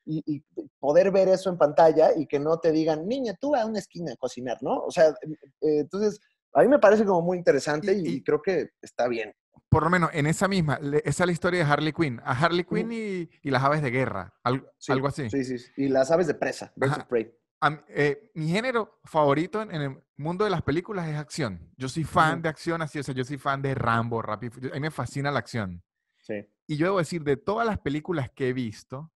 y, poder ver eso en pantalla y que no te digan, niña, tú a una esquina a cocinar, ¿no? O sea, eh, entonces, a mí me parece como muy interesante y, creo que está bien por lo menos en esa misma, esa es la historia de Harley Quinn. A Harley Quinn y, y las aves de guerra, algo, algo, así. Sí, sí, y las aves de presa, Prey. Eh, mi género favorito en, el mundo de las películas es acción. Yo soy fan de acción, así, o sea, yo soy fan de Rambo, Rapid, a mí me fascina la acción. Sí. Y yo debo decir, de todas las películas que he visto,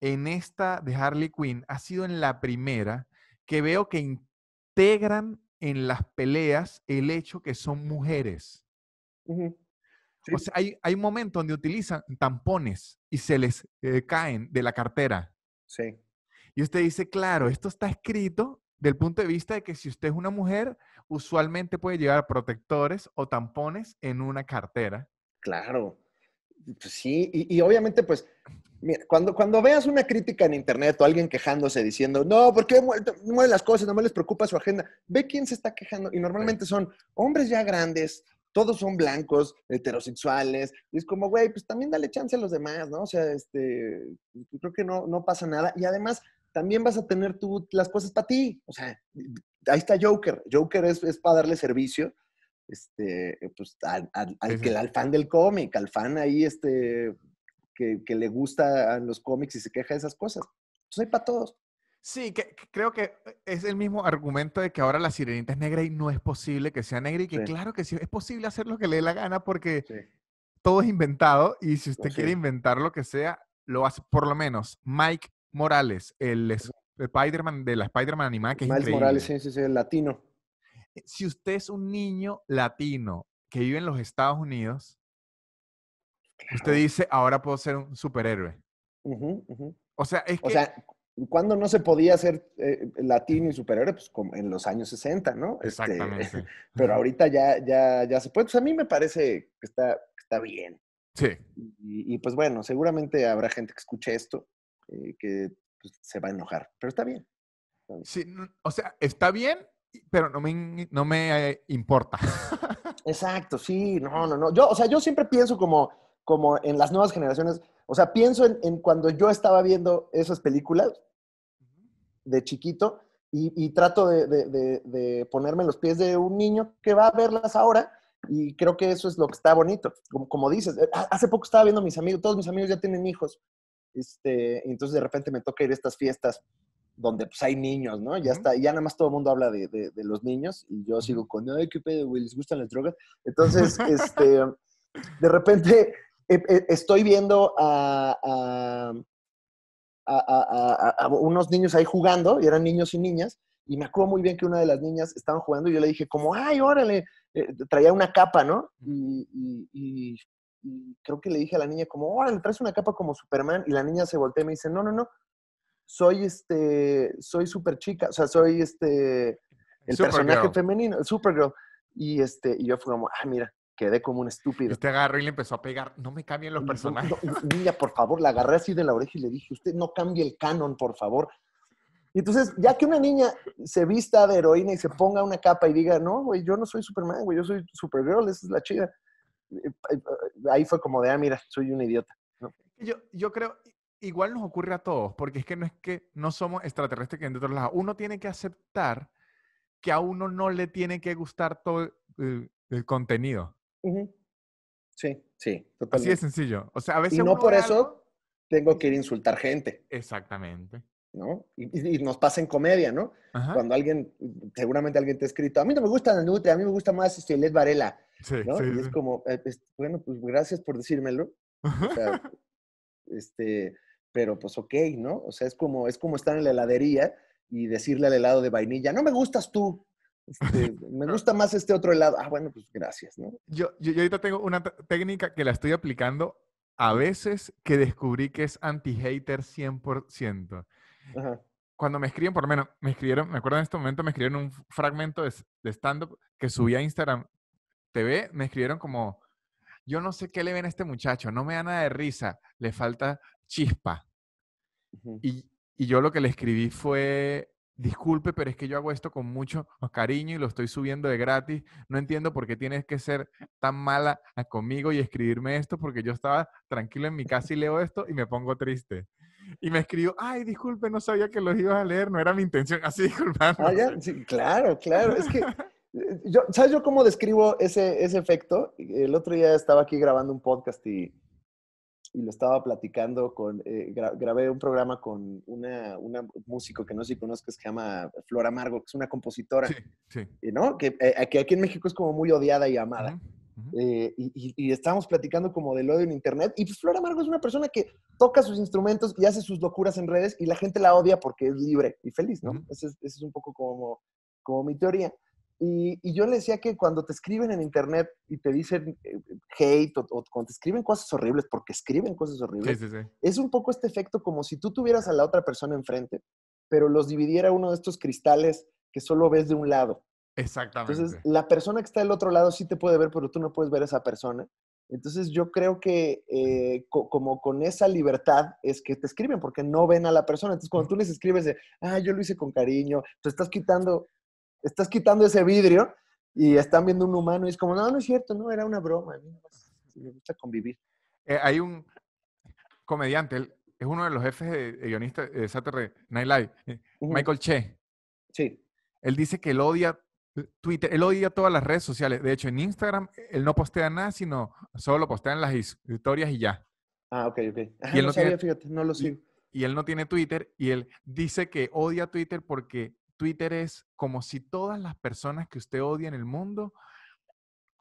en esta de Harley Quinn ha sido en la primera que veo que integran en las peleas el hecho que son mujeres hay, un momento donde utilizan tampones y se les eh, caen de la cartera. Sí. Y usted dice, claro, esto está escrito del punto de vista de que si usted es una mujer, usualmente puede llevar protectores o tampones en una cartera. Claro. Pues sí, y, obviamente, pues, cuando, cuando veas una crítica en internet o alguien quejándose diciendo, no, porque qué mueven las cosas? No me les preocupa su agenda. Ve quién se está quejando. Y normalmente son hombres ya grandes, todos son blancos, heterosexuales, y es como, güey, pues también dale chance a los demás, ¿no? O sea, este, creo que no, no pasa nada. Y además, también vas a tener tú las cosas para ti. O sea, ahí está Joker. Joker es, es para darle servicio este, pues, al, fan del cómic, al fan ahí este, que, que le gusta a los cómics y se queja de esas cosas. Entonces hay para todos. Sí, que, creo que eh, es el mismo argumento de que ahora la sirenita es negra y no es posible que sea negra y que claro que sí, es posible hacer lo que le dé la gana porque todo es inventado y si usted quiere inventar lo que sea, lo hace por lo menos. Mike Morales, el Spider-Man de la Spider-Man animada que es increíble. Morales, es el latino. Eh, si usted es un niño latino que vive en los Estados Unidos, usted dice, ahora puedo ser un superhéroe. O sea, es que cuando no se podía ser eh, latino y superhéroe? Pues como en los años 60, ¿no? Este, Exactamente. pero ahorita ya, ya, ya se puede. Pues a mí me parece que está, está bien. Sí. Y, pues bueno, seguramente habrá gente que escuche esto eh, que pues, se va a enojar, pero está bien. Sí, o sea, está bien, pero no me, no me eh, importa. Exacto, sí, no, no, no. Yo, o sea, yo siempre pienso como, como en las nuevas generaciones. O sea, pienso en, en, cuando yo estaba viendo esas películas de chiquito y, trato de, ponerme en los pies de un niño que va a verlas ahora y creo que eso es lo que está bonito. Como, como dices, eh, hace poco estaba viendo a mis amigos, todos mis amigos ya tienen hijos, este, y entonces de repente me toca ir a estas fiestas donde pues, hay niños, ¿no? Ya está, ya nada más todo el mundo habla de, los niños y yo sigo con, ay, qué pedo, güey, les gustan las drogas. Entonces, este, de repente eh, eh, estoy viendo a, a, unos niños ahí jugando, y eran niños y niñas, y me acuerdo muy bien que una de las niñas estaban jugando y yo le dije como, ay, órale, eh, traía una capa, ¿no? Y, creo que le dije a la niña como, órale, traes una capa como Superman, y la niña se voltea y me dice, no, no, no, soy este, soy super chica, o sea, soy este, el personaje femenino, el Supergirl. Y, este, y yo fui como, ah, mira, quedé como un estúpido. Usted agarró y le empezó a pegar, no me cambien los personajes. niña, por favor, la agarré así de la oreja y le dije, usted no cambie el canon, por favor. Y entonces, ya que una niña se vista de heroína y se ponga una capa y diga, no, güey, yo no soy Superman, güey, yo soy Supergirl, esa es la chida. Eh, eh, eh, ahí fue como de, ah, mira, soy un idiota. Yo, yo creo, igual nos ocurre a todos, porque es que no es que no somos extraterrestres que en otros lados. Uno tiene que aceptar que a uno no le tiene que gustar todo el contenido. Sí, sí, totalmente. Así es sencillo. O sea, a veces. Y no por eso tengo que ir a insultar gente. Exactamente. ¿No? Y, nos pasa en comedia, ¿no? Cuando alguien, seguramente alguien te ha escrito, a mí no me gusta la a mí me gusta más este Varela. Sí, ¿no? y es como, eh, bueno, pues gracias por decírmelo. este, pero pues ok, ¿no? O sea, es como, es como estar en la heladería y decirle al helado de vainilla, no me gustas tú. Este, me gusta más este otro lado. Ah, bueno, pues gracias, ¿no? Yo, ahorita tengo una técnica que la estoy aplicando a veces que descubrí que es anti-hater 100%. Cuando me escriben, por lo menos, me escribieron, me acuerdo en este momento, me escribieron un fragmento de, stand-up que subí a Instagram TV, me escribieron como, yo no sé qué le ven a este muchacho, no me da nada de risa, le falta chispa. y, y yo lo que le escribí fue, disculpe, pero es que yo hago esto con mucho cariño y lo estoy subiendo de gratis. No entiendo por qué tienes que ser tan mala conmigo y escribirme esto, porque yo estaba tranquilo en mi casa y leo esto y me pongo triste. Y me escribió, ay, disculpe, no sabía que los ibas a leer, no era mi intención, así disculpando. Ah, claro, claro, es que, eh, yo, ¿sabes yo cómo describo ese, ese efecto? El otro día estaba aquí grabando un podcast y y lo estaba platicando con, eh, grabé un programa con una, una músico que no sé si conozcas que se llama Flor Amargo, que es una compositora, sí, ¿no? Eh, que, aquí en México es como muy odiada y amada. Eh, y, y, estábamos platicando como del odio en internet y pues Flor Amargo es una persona que toca sus instrumentos y hace sus locuras en redes y la gente la odia porque es libre y feliz, ¿no? Esa es, es, un poco como, como mi teoría. Y, yo le decía que cuando te escriben en internet y te dicen eh, hate o, cuando te escriben cosas horribles, porque escriben cosas horribles, es un poco este efecto como si tú tuvieras a la otra persona enfrente, pero los dividiera uno de estos cristales que solo ves de un lado. Exactamente. Entonces, la persona que está del otro lado sí te puede ver, pero tú no puedes ver a esa persona. Entonces, yo creo que eh, como con esa libertad es que te escriben, porque no ven a la persona. Entonces, cuando tú les escribes de, ah, yo lo hice con cariño, te estás quitando estás quitando ese vidrio y están viendo un humano y es como, no, no es cierto, no, era una broma. Me gusta convivir. Eh, hay un comediante, él es uno de los jefes de, guionistas guionista de eh, Saturday Night Live, eh, Michael Che. Sí. Él dice que él odia Twitter, él odia todas las redes sociales. De hecho, en Instagram él no postea nada, sino solo postea en las historias y ya. Ah, ok, ok. y él no, fíjate, no lo sigo. y él no tiene Twitter y él dice que odia Twitter porque Twitter es como si todas las personas que usted odia en el mundo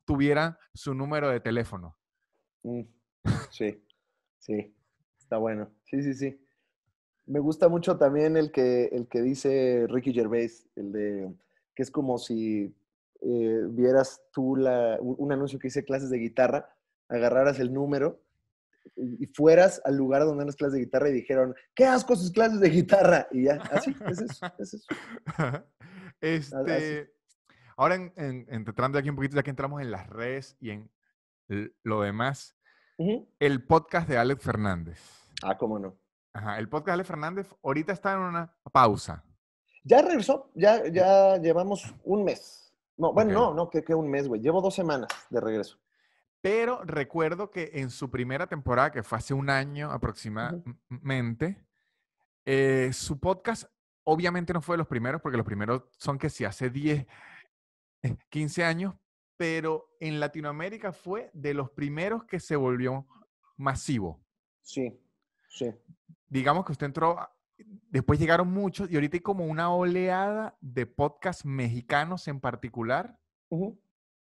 tuvieran su número de teléfono. Mm, sí, sí, está bueno. Sí, sí, sí. Me gusta mucho también el que, el que dice Ricky Gervais, el de que es como si eh, vieras tú un, un, anuncio que dice clases de guitarra, agarraras el número y fueras al lugar donde las clases de guitarra y dijeron, qué asco sus clases de guitarra. Y ya, así, es eso, es eso. Este, ahora, en, en, entrando aquí un poquito, ya que entramos en las redes y en lo demás, el podcast de Alex Fernández. Ah, cómo no. Ajá, el podcast de Alex Fernández ahorita está en una pausa. Ya regresó, ya, eh. ya llevamos un mes. No, bueno, no, no, que, que un mes, güey. Llevo dos semanas de regreso. Pero recuerdo que en su primera temporada, que fue hace un año aproximadamente, eh, su podcast obviamente no fue de los primeros, porque los primeros son que sí, hace 10, 15 eh, años, pero en Latinoamérica fue de los primeros que se volvió masivo. Sí, sí. Digamos que usted entró, después llegaron muchos y ahorita hay como una oleada de podcasts mexicanos en particular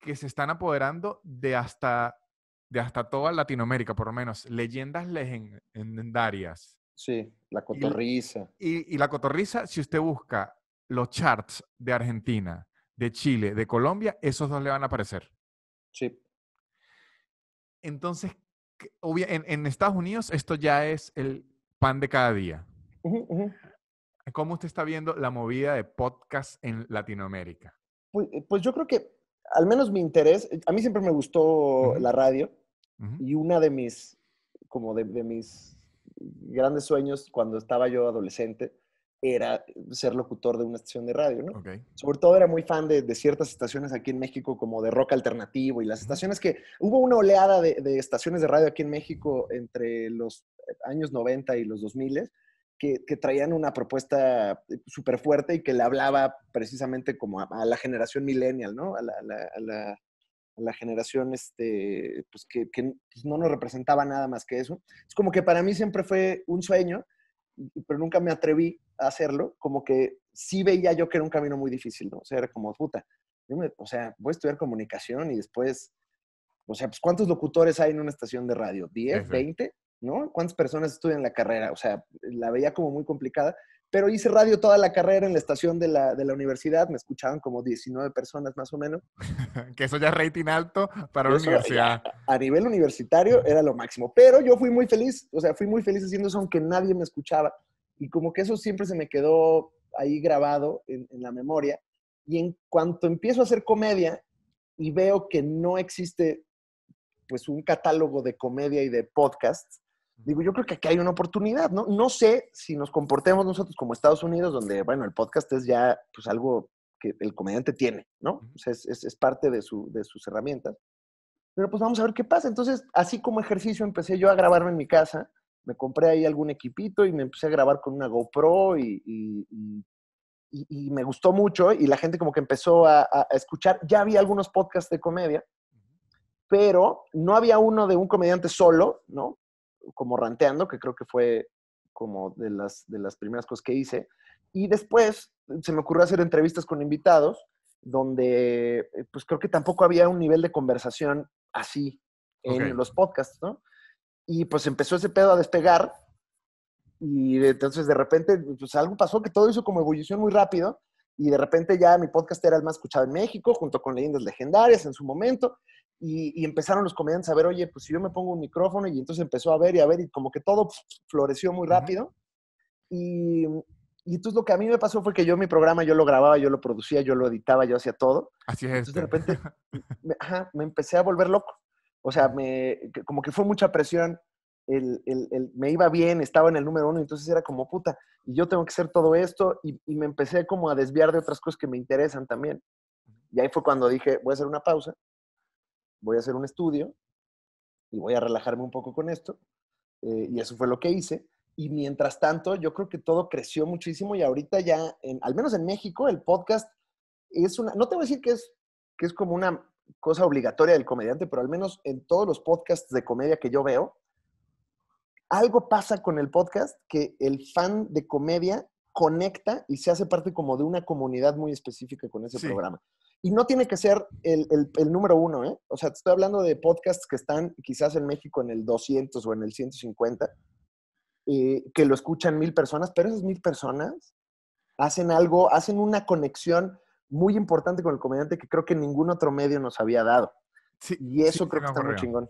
que se están apoderando de hasta, de hasta toda Latinoamérica, por lo menos, leyendas legendarias. Sí, la cotorriza. Y, la cotorriza, si usted busca los charts de Argentina, de Chile, de Colombia, esos dos le van a aparecer. Sí. Entonces, en, en Estados Unidos esto ya es el pan de cada día. ¿Cómo usted está viendo la movida de podcast en Latinoamérica? pues, eh, pues yo creo que al menos mi interés, eh, a mí siempre me gustó la radio y una de mis, como de, mis grandes sueños cuando estaba yo adolescente era ser locutor de una estación de radio, ¿no? Sobre todo era muy fan de, ciertas estaciones aquí en México como de rock alternativo y las estaciones que hubo una oleada de, de, estaciones de radio aquí en México entre los años 90 y los 2000 que, traían una propuesta eh, súper fuerte y que le hablaba precisamente como a, la generación millennial, ¿no? A la, generación este, pues que, pues, no nos representaba nada más que eso. Es como que para mí siempre fue un sueño, pero nunca me atreví a hacerlo, como que sí veía yo que era un camino muy difícil, ¿no? O sea, era como, puta, o sea, voy a estudiar comunicación y después, o sea, pues ¿cuántos locutores hay en una estación de radio? ¿10, ¿Veinte? 20? ¿no? ¿Cuántas personas estudian la carrera? O sea, la veía como muy complicada, pero hice radio toda la carrera en la estación de la, universidad, me escuchaban como 19 personas más o menos. que eso ya es rating alto para la universidad. A, nivel universitario era lo máximo, pero yo fui muy feliz, o sea, fui muy feliz haciendo eso aunque nadie me escuchaba. Y como que eso siempre se me quedó ahí grabado en, la memoria. Y en cuanto empiezo a hacer comedia y veo que no existe pues un catálogo de comedia y de podcasts, Digo, yo creo que aquí hay una oportunidad, ¿no? No sé si nos comportemos nosotros como Estados Unidos, donde, bueno, el podcast es ya pues algo que el comediante tiene, ¿no? O sea, es, es, es parte de, su, de sus herramientas. Pero pues vamos a ver qué pasa. Entonces, así como ejercicio, empecé yo a grabarme en mi casa. Me compré ahí algún equipito y me empecé a grabar con una GoPro y, y, me gustó mucho y la gente como que empezó a, escuchar. Ya había algunos podcasts de comedia, pero no había uno de un comediante solo, ¿no? como ranteando, que creo que fue como de las, de las primeras cosas que hice. Y después se me ocurrió hacer entrevistas con invitados, donde eh, pues creo que tampoco había un nivel de conversación así en los podcasts, ¿no? Y pues empezó ese pedo a despegar y entonces de repente pues algo pasó que todo hizo como ebullición muy rápido y de repente ya mi podcast era el más escuchado en México junto con leyendas legendarias en su momento y, empezaron los comediantes a ver, oye, pues si yo me pongo un micrófono y entonces empezó a ver y a ver y como que todo floreció muy rápido. Y, y, entonces lo que a mí me pasó fue que yo mi programa, yo lo grababa, yo lo producía, yo lo editaba, yo hacía todo. Así es. Entonces de repente me, empecé a volver loco. O sea, me, como que fue mucha presión. me iba bien, estaba en el número uno, entonces era como puta, y yo tengo que hacer todo esto, y, y me empecé como a desviar de otras cosas que me interesan también. Y ahí fue cuando dije, voy a hacer una pausa, voy a hacer un estudio y voy a relajarme un poco con esto. Eh, y eso fue lo que hice. Y mientras tanto, yo creo que todo creció muchísimo y ahorita ya, en, al menos en México, el podcast es una, no te voy a decir que es, que es como una cosa obligatoria del comediante, pero al menos en todos los podcasts de comedia que yo veo, algo pasa con el podcast que el fan de comedia conecta y se hace parte como de una comunidad muy específica con ese programa. Y no tiene que ser el, el, número uno, ¿eh? O sea, te estoy hablando de podcasts que están quizás en México en el 200 o en el 150, que lo escuchan mil personas, pero esas mil personas hacen algo, hacen una conexión muy importante con el comediante que creo que ningún otro medio nos había dado. Sí, y eso creo que está muy chingón.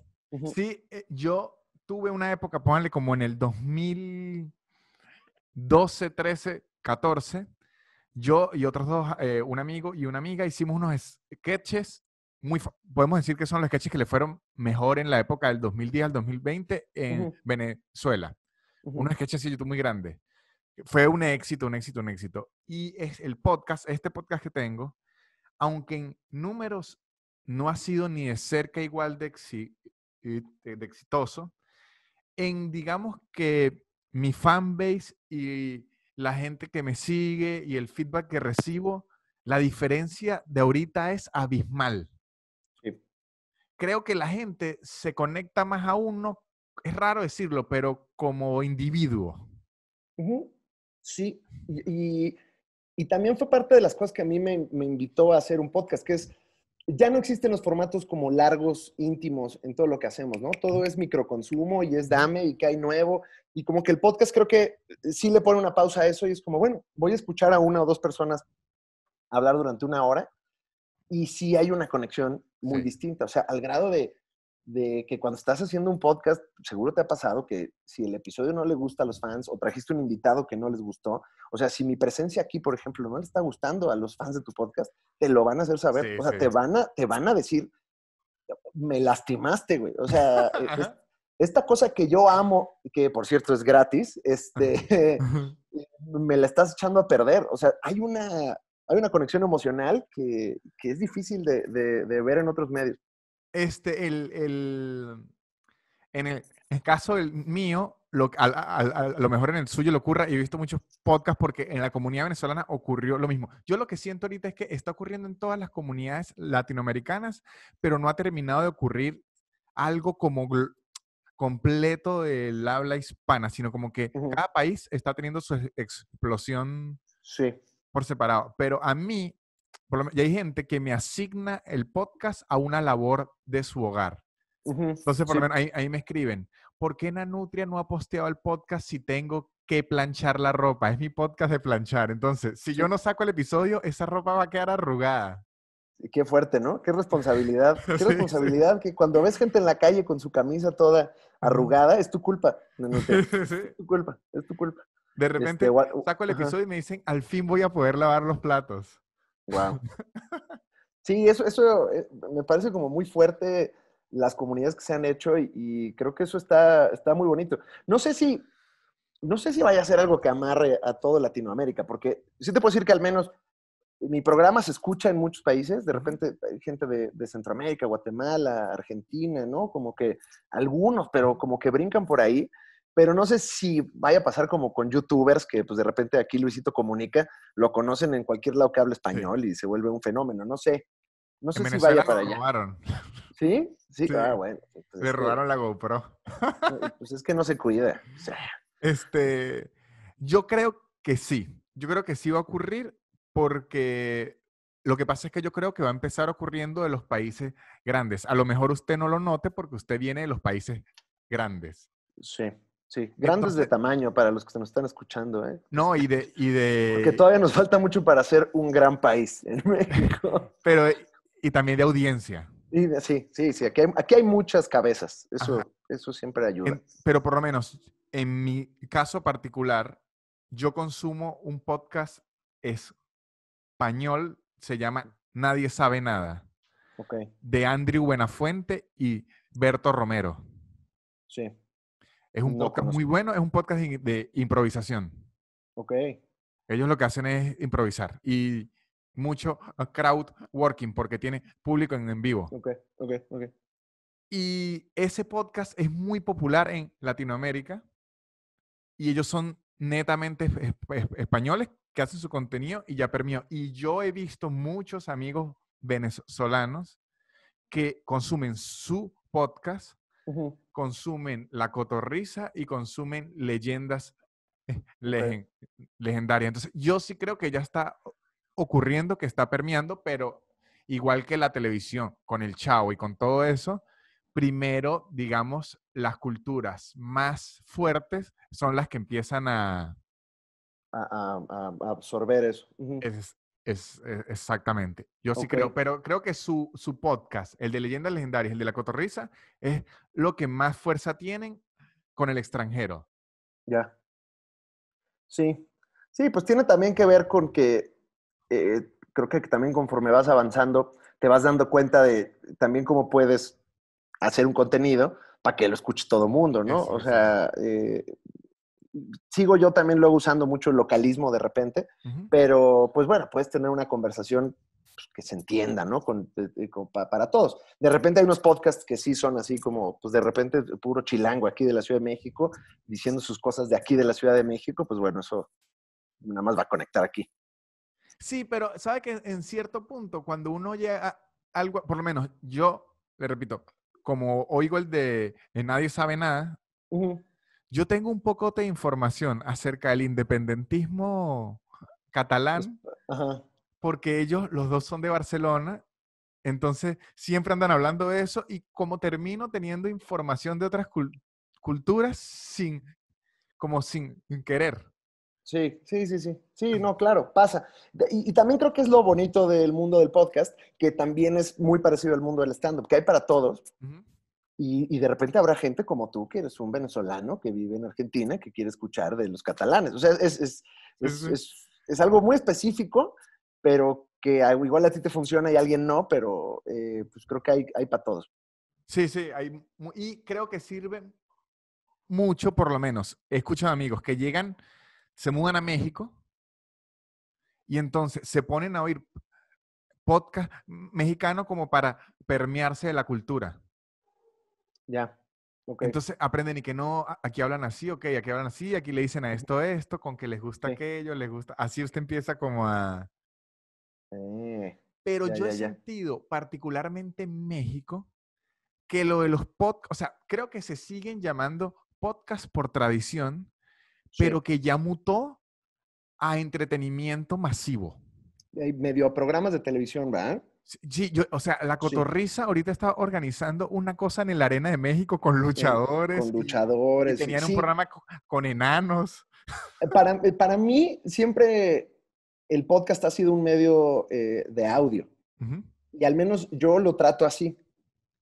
Sí, eh, yo tuve una época, pónganle como en el 2012, 13, 14, yo y otros dos, eh, un amigo y una amiga, hicimos unos sketches muy, podemos decir que son los sketches que le fueron mejor en la época del 2010 al 2020 en Venezuela. Unos sketches de YouTube muy grandes. Fue un éxito, un éxito, un éxito. Y es el podcast, este podcast que tengo, aunque en números no ha sido ni de cerca igual de, eh, eh, de exitoso, en digamos que mi fanbase y la gente que me sigue y el feedback que recibo, la diferencia de ahorita es abismal. Creo que la gente se conecta más a uno, es raro decirlo, pero como individuo. Sí, y, también fue parte de las cosas que a mí me invitó a hacer un podcast, que es ya no existen los formatos como largos, íntimos en todo lo que hacemos, ¿no? Todo es microconsumo y es dame y que hay nuevo. Y como que el podcast creo que sí le pone una pausa a eso y es como, bueno, voy a escuchar a una o dos personas hablar durante una hora y sí hay una conexión muy distinta. O sea, al grado de, de que cuando estás haciendo un podcast, seguro te ha pasado que si el episodio no le gusta a los fans o trajiste un invitado que no les gustó, o sea, si mi presencia aquí, por ejemplo, no le está gustando a los fans de tu podcast, te lo van a hacer saber, o sea, te, van a, te van a decir, me lastimaste, güey, o sea, e, esta cosa que yo amo, que por cierto es gratis, este, me la estás echando a perder, o sea, hay una, hay una conexión emocional que, es difícil de, de ver en otros medios este, el, el, en el, caso del mío, lo, a, a, lo mejor en el suyo le ocurra, y he visto muchos podcasts porque en la comunidad venezolana ocurrió lo mismo. Yo lo que siento ahorita es que está ocurriendo en todas las comunidades latinoamericanas, pero no ha terminado de ocurrir algo como completo del habla hispana, sino como que cada país está teniendo su explosión por separado. Pero a mí y hay gente que me asigna el podcast a una labor de su hogar. Entonces, por lo menos ahí, me escriben, ¿por qué Nanutria no ha posteado el podcast si tengo que planchar la ropa? Es mi podcast de planchar. Entonces, si yo no saco el episodio, esa ropa va a quedar arrugada. Qué fuerte, ¿no? Qué responsabilidad. Qué responsabilidad que cuando ves gente en la calle con su camisa toda arrugada, es tu culpa. Es tu culpa, es tu culpa. De este, repente saco el episodio y me dicen, al fin voy a poder lavar los platos. Wow. Sí, eso, eso eh, me parece como muy fuerte las comunidades que se han hecho y, creo que eso está, está muy bonito. No sé si, no sé si vaya a ser algo que amarre a toda Latinoamérica, porque sí te puedo decir que al menos mi programa se escucha en muchos países, de repente hay gente de Centroamérica, Guatemala, Argentina, ¿no? Como que algunos, pero como que brincan por ahí pero no sé si vaya a pasar como con youtubers que pues de repente aquí Luisito comunica, lo conocen en cualquier lado que habla español y se vuelve un fenómeno, no sé. No sé si vaya para allá. Robaron. ¿Sí? ¿Sí? claro, ah, bueno. Pues, pues, Le robaron la GoPro. pues es que no se cuida. Este, yo creo que sí. Yo creo que sí va a ocurrir porque lo que pasa es que yo creo que va a empezar ocurriendo de los países grandes. A lo mejor usted no lo note porque usted viene de los países grandes. Sí. Sí, grandes de tamaño para los que se nos están escuchando, ¿eh? No, y de, y de... Porque todavía nos falta mucho para ser un gran país en México. Pero, y también de audiencia. sí, sí, sí. Aquí hay, muchas cabezas. Eso, eso siempre ayuda. pero por lo menos, en mi caso particular, yo consumo un podcast español, se llama Nadie sabe nada. Okay. De Andrew Buenafuente y Berto Romero. Sí. Es un podcast muy bueno, es un podcast de improvisación. Ok. Ellos lo que hacen es improvisar y mucho crowd working porque tiene público en, vivo. Ok, ok, ok. Y ese podcast es muy popular en Latinoamérica y ellos son netamente españoles que hacen su contenido y ya permió. Y yo he visto muchos amigos venezolanos que consumen su podcast consumen la cotorriza y consumen leyendas legendarias. Entonces, yo sí creo que ya está ocurriendo, que está permeando, pero igual que la televisión, con el chavo y con todo eso, primero, digamos, las culturas más fuertes son las que empiezan a... A, absorber eso. Es, e, exactamente. Yo sí creo, pero creo que su, su, podcast, el de Leyendas Legendarias, el de La Cotorriza, es lo que más fuerza tienen con el extranjero. Ya. Sí. Sí, pues tiene también que ver con que eh, creo que también conforme vas avanzando, te vas dando cuenta de también cómo puedes hacer un contenido para que lo escuche todo el mundo, ¿no? o sea, eh, sigo yo también luego usando mucho el localismo de repente, pero pues bueno, puedes tener una conversación pues, que se entienda, ¿no? Con, eh, eh, para todos. De repente hay unos podcasts que sí son así como, pues de repente puro chilango aquí de la Ciudad de México, diciendo sus cosas de aquí de la Ciudad de México, pues bueno, eso nada más va a conectar aquí. Sí, pero sabe que en cierto punto, cuando uno llega algo, por lo menos yo, le repito, como oigo el de eh, Nadie sabe nada, yo tengo un poco de información acerca del independentismo catalán, porque ellos, los dos son de Barcelona, entonces siempre andan hablando de eso y como termino teniendo información de otras culturas sin, como sin querer. Sí, sí, sí, sí. Sí, no, claro, pasa. Y, también creo que es lo bonito del mundo del podcast, que también es muy parecido al mundo del stand-up, que hay para todos. Y, de repente habrá gente como tú, que eres un venezolano que vive en Argentina, que quiere escuchar de los catalanes. O sea, es, es, algo muy específico, pero que igual a ti te funciona y a alguien no, pero eh, pues creo que hay, hay para todos. Sí, sí, hay, y creo que sirven mucho, por lo menos. He escuchado amigos que llegan, se mudan a México y entonces se ponen a oír podcast mexicano como para permearse de la cultura. Ya. Entonces aprenden y que no, ah, aquí hablan así, ok, aquí hablan así, aquí le dicen a esto, esto, con que les gusta aquello, les gusta. Así usted empieza como a. Eh, pero yo he sentido, particularmente en México, que lo de los podcasts, o sea, creo que se siguen llamando podcast por tradición, pero que ya mutó a entretenimiento masivo. Medio a programas de televisión, ¿verdad? Sí, yo, o sea, la cotorriza ahorita está organizando una cosa en el Arena de México con luchadores. Con luchadores. tenían un programa con, enanos. Eh, para, eh, para mí, siempre el podcast ha sido un medio eh, de audio. Y al menos yo lo trato así.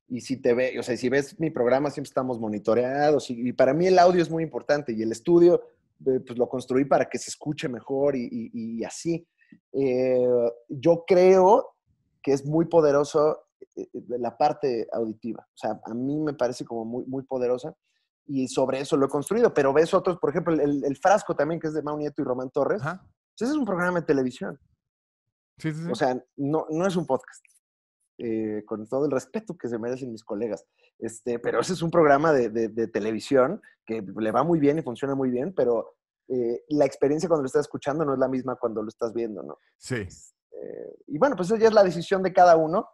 Y si te ve, o sea, si ves mi programa, siempre estamos monitoreados. Y, para mí el audio es muy importante. Y el estudio, pues lo construí para que se escuche mejor y, así. yo creo que es muy poderoso eh, eh, de la parte auditiva. O sea, a mí me parece como muy, muy poderosa y sobre eso lo he construido. Pero ves otros, por ejemplo, el, frasco también, que es de Mau Nieto y Román Torres. Ese pues, es un programa de televisión. O sea, no, no es un podcast. Eh, con todo el respeto que se merecen mis colegas. Este, pero ese es un programa de, de, televisión que le va muy bien y funciona muy bien, pero la experiencia cuando lo estás escuchando no es la misma cuando lo estás viendo, ¿no? Sí. Eh, y bueno, pues esa ya es la decisión de cada uno.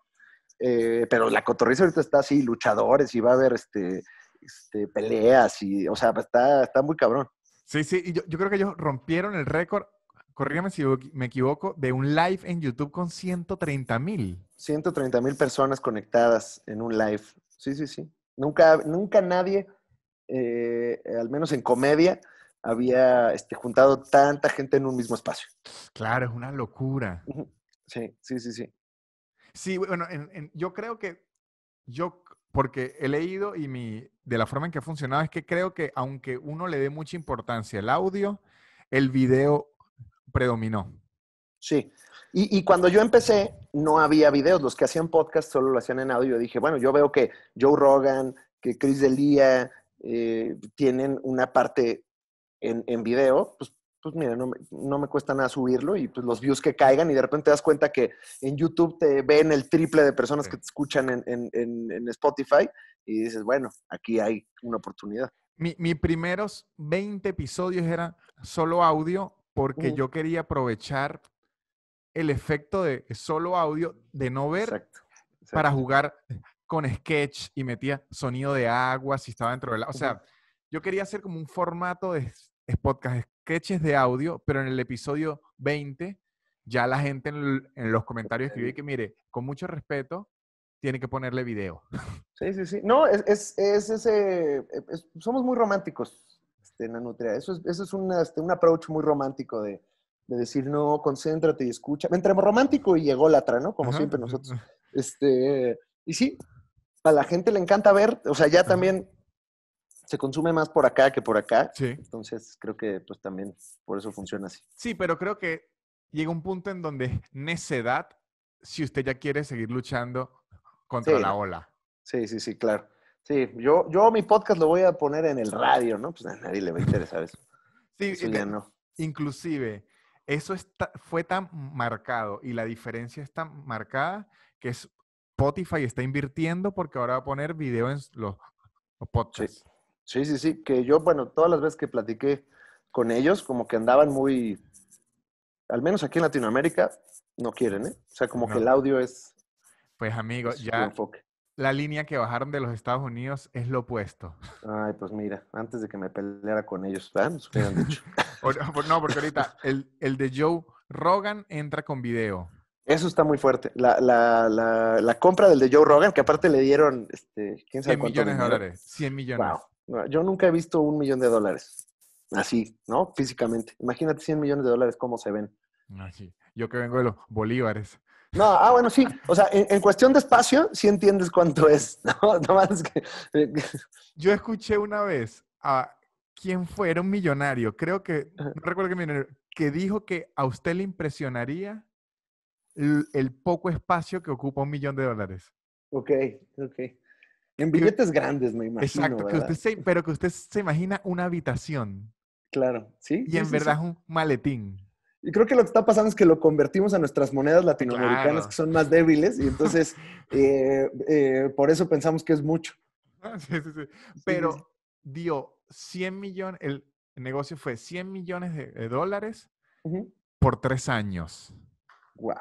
Eh, pero la cotorriza ahorita está así, luchadores, y va a haber este, este, peleas, y, o sea, está, está muy cabrón. Sí, sí, y yo, creo que ellos rompieron el récord corrígame si me equivoco, de un live en YouTube con 130 mil. 130 mil personas conectadas en un live. Sí, sí, sí. Nunca, nunca nadie, eh, al menos en comedia, había este, juntado tanta gente en un mismo espacio. Claro, es una locura. Sí, sí, sí, sí. Sí, bueno, en, yo creo que, yo, porque he leído y mi, de la forma en que ha funcionado es que creo que aunque uno le dé mucha importancia al audio, el video predominó. Sí, y, cuando yo empecé, no había videos. Los que hacían podcast solo lo hacían en audio. Yo dije, bueno, yo veo que Joe Rogan, que Chris Delia eh, tienen una parte en, video, pues, pues mira, no me, cuesta nada subirlo y pues los views que caigan y de repente te das cuenta que en YouTube te ven el triple de personas que te escuchan en, Spotify y dices, bueno, aquí hay una oportunidad. Mis primeros 20 episodios eran solo audio porque yo quería aprovechar el efecto de solo audio, de no ver, para jugar con sketch y metía sonido de agua si estaba dentro de la... O sea, yo quería hacer como un formato de es podcast sketches de audio, pero en el episodio 20 ya la gente en, los comentarios escribe que, mire, con mucho respeto, tiene que ponerle video. Sí, sí, sí. No, es, es, es ese, e, somos muy románticos este, en la nutria. Eso es, eso es este, un approach muy romántico de, de, decir, no, concéntrate y escucha. entremos romántico y llegó ególatra, ¿no? Como siempre nosotros. Este, y sí, a la gente le encanta ver, o sea, ya también se consume más por acá que por acá. Entonces creo que pues también por eso funciona así. Sí, pero creo que llega un punto en donde necedad, si usted ya quiere seguir luchando contra la ola. Sí, sí, sí, claro. Sí, yo, yo mi podcast lo voy a poner en el radio, ¿no? Pues a nadie le va a interesar eso. sí, no. Inclusive, eso está, fue tan marcado y la diferencia es tan marcada que es Spotify está invirtiendo porque ahora va a poner video en los, los podcasts. Sí, sí, sí, que yo, bueno, todas las veces que platiqué con ellos, como que andaban muy, al menos aquí en Latinoamérica, no quieren, ¿eh? O sea, como que el audio es... Pues amigos, ya la línea que bajaron de los Estados Unidos es lo opuesto. Ay, pues mira, antes de que me peleara con ellos, ¿verdad? Ah, dicho. no, porque ahorita el, el, de Joe Rogan entra con video. Eso está muy fuerte. La, la, la, compra del de Joe Rogan, que aparte le dieron, este, quién sabe 100 millones de dólares. 100 millones. Wow. Ah, yo nunca he visto un millón de dólares. Así, ¿no? Físicamente. Imagínate 100 millones de dólares, ¿cómo se ven? Así. Ah, yo que vengo de los bolívares. No, ah, bueno, sí. O sea, en, cuestión de espacio, sí entiendes cuánto es. No, más eh, que... Yo escuché una vez a quién fue, un millonario, creo que, no recuerdo qué millonario, que dijo que a usted le impresionaría el, el, poco espacio que ocupa un millón de dólares. Ok, ok. En billetes grandes, me imagino. Exacto, usted se, pero que usted se imagina una habitación. Claro, sí. Y en verdad un maletín. Y creo que lo que está pasando es que lo convertimos a nuestras monedas latinoamericanas que son más débiles y entonces eh, eh, por eso pensamos que es mucho. Ah, pero dio 100 millones, el negocio fue 100 millones de, dólares por tres años. Wow.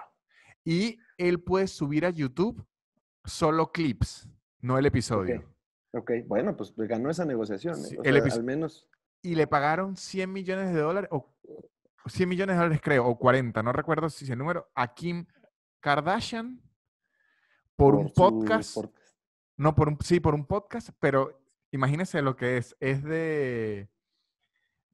Y él puede subir a YouTube solo clips no el episodio. Ok, bueno, pues, pues ganó esa negociación. ¿eh? el episodio al menos. Y le pagaron 100 millones de dólares, o 100 millones de dólares creo, o 40, no recuerdo si es el número, a Kim Kardashian por, un podcast. No, por un, sí, por un podcast, pero imagínense lo que es. Es de...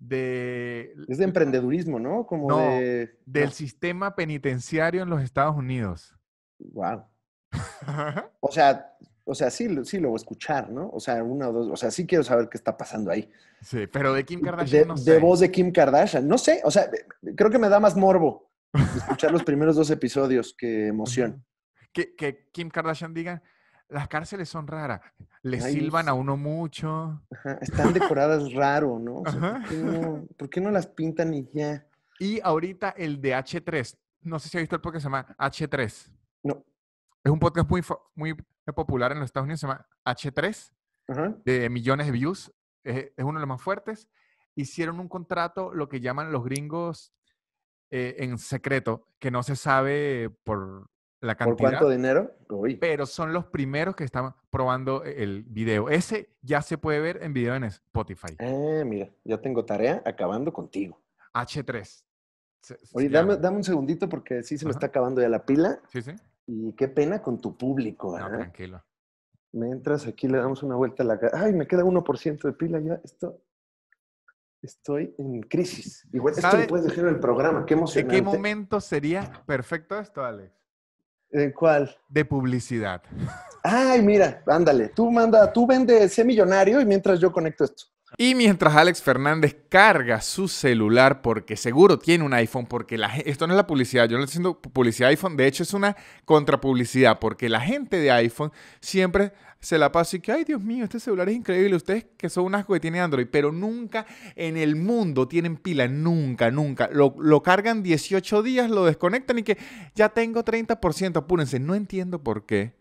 De, es de emprendedurismo, ¿no? Como de, del sistema penitenciario en los Estados Unidos. Wow. o sea, o sea, sí, sí lo voy a escuchar, ¿no? O sea, una o dos, o sea, sí quiero saber qué está pasando ahí. Sí, pero de Kim Kardashian de, no sé. De voz de Kim Kardashian, no sé, o sea, creo que me da más morbo escuchar los primeros dos episodios que emoción. Que, Kim Kardashian diga, las cárceles son raras, Les silban a uno mucho. Están decoradas raro, ¿no? O ¿por, qué ¿no? las pintan y ya? Y ahorita el de H3, no sé si has visto el podcast, se llama H3. No. Es un podcast muy popular en los Estados Unidos, se llama H3, de millones de views, eh, es, uno de los más fuertes. Hicieron un contrato, lo que llaman los gringos eh, en secreto, que no se sabe por la cantidad. ¿Por cuánto dinero? Pero son los primeros que están probando e-, el video. Ese ya se puede ver en video en Spotify. Ah, mira, ya tengo tarea acabando contigo. H3. Oye, dame, un segundito porque sí se me está acabando ya la pila. Sí, sí. Y qué pena con tu público. No, tranquilo. Mientras aquí le damos una vuelta a la cara. Ay, me queda 1% de pila ya. Esto. Estoy en crisis. Igual esto puedes dejar en el programa. Qué ¿En qué momento sería perfecto esto, Alex? ¿En cuál? De publicidad. Ay, mira, ándale. Tú manda, tú vende, sé millonario y mientras yo conecto esto. Y mientras Alex Fernández carga su celular, porque seguro tiene un iPhone, porque la, esto no es la publicidad, yo no estoy haciendo publicidad iPhone, de hecho es una contrapublicidad, porque la gente de iPhone siempre se la pasa y que, ay Dios mío, este celular es increíble, ustedes que son un asco que tienen Android, pero nunca en el mundo tienen pila, nunca, nunca. Lo, lo cargan 18 días, lo desconectan y que ya tengo 30%, apúrense, no entiendo por qué